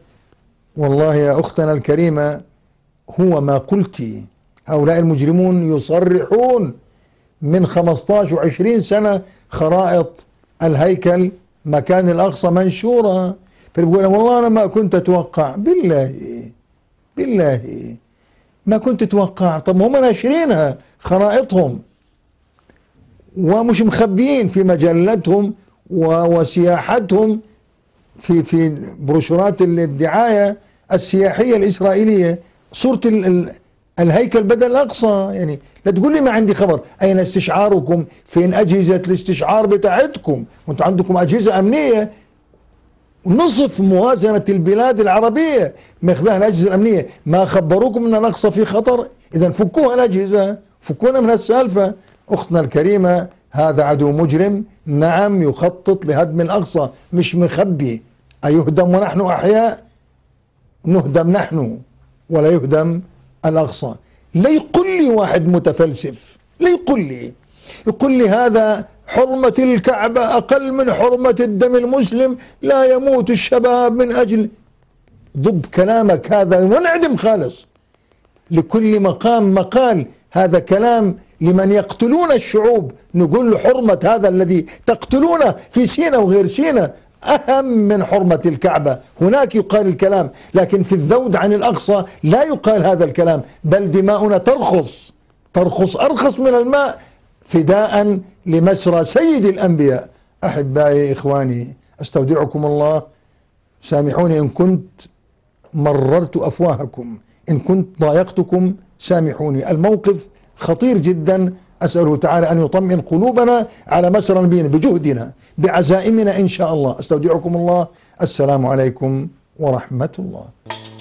والله يا أختنا الكريمة هو ما قلت هؤلاء المجرمون يصرحون من 15 و20 سنة خرائط الهيكل مكان الأقصى منشورة فبيقول والله أنا ما كنت أتوقع بالله بالله ما كنت تتوقع طب هم ناشرينها خرائطهم ومش مخبيين في مجلتهم وسياحتهم في في بروشورات الدعايه السياحيه الاسرائيليه صوره الهيكل بدل الاقصى يعني لا تقول لي ما عندي خبر اين استشعاركم فين اجهزه الاستشعار بتاعتكم وانتم عندكم اجهزه امنيه نصف موازنة البلاد العربية ماخذها الأجهزة الأمنية ما خبروكم أن الأقصى في خطر إذا فكوها الأجهزة فكونا من السالفة أختنا الكريمة هذا عدو مجرم نعم يخطط لهدم الأقصى مش مخبي أيهدم ونحن أحياء نهدم نحن ولا يهدم الأقصى لا يقول لي واحد متفلسف لا يقول لي يقول لي هذا حرمة الكعبة أقل من حرمة الدم المسلم لا يموت الشباب من أجل ضب كلامك هذا وانعدم خالص لكل مقام مقال هذا كلام لمن يقتلون الشعوب نقول حرمة هذا الذي تقتلونه في سينا وغير سينا أهم من حرمة الكعبة هناك يقال الكلام لكن في الذود عن الأقصى لا يقال هذا الكلام بل دماؤنا ترخص ترخص أرخص من الماء فداء لمسرى سيد الأنبياء أحبائي إخواني أستودعكم الله سامحوني إن كنت مررت أفواهكم إن كنت ضايقتكم سامحوني الموقف خطير جدا أسأله تعالى أن يطمئن قلوبنا على مسرى نبينا بجهدنا بعزائمنا إن شاء الله أستودعكم الله السلام عليكم ورحمة الله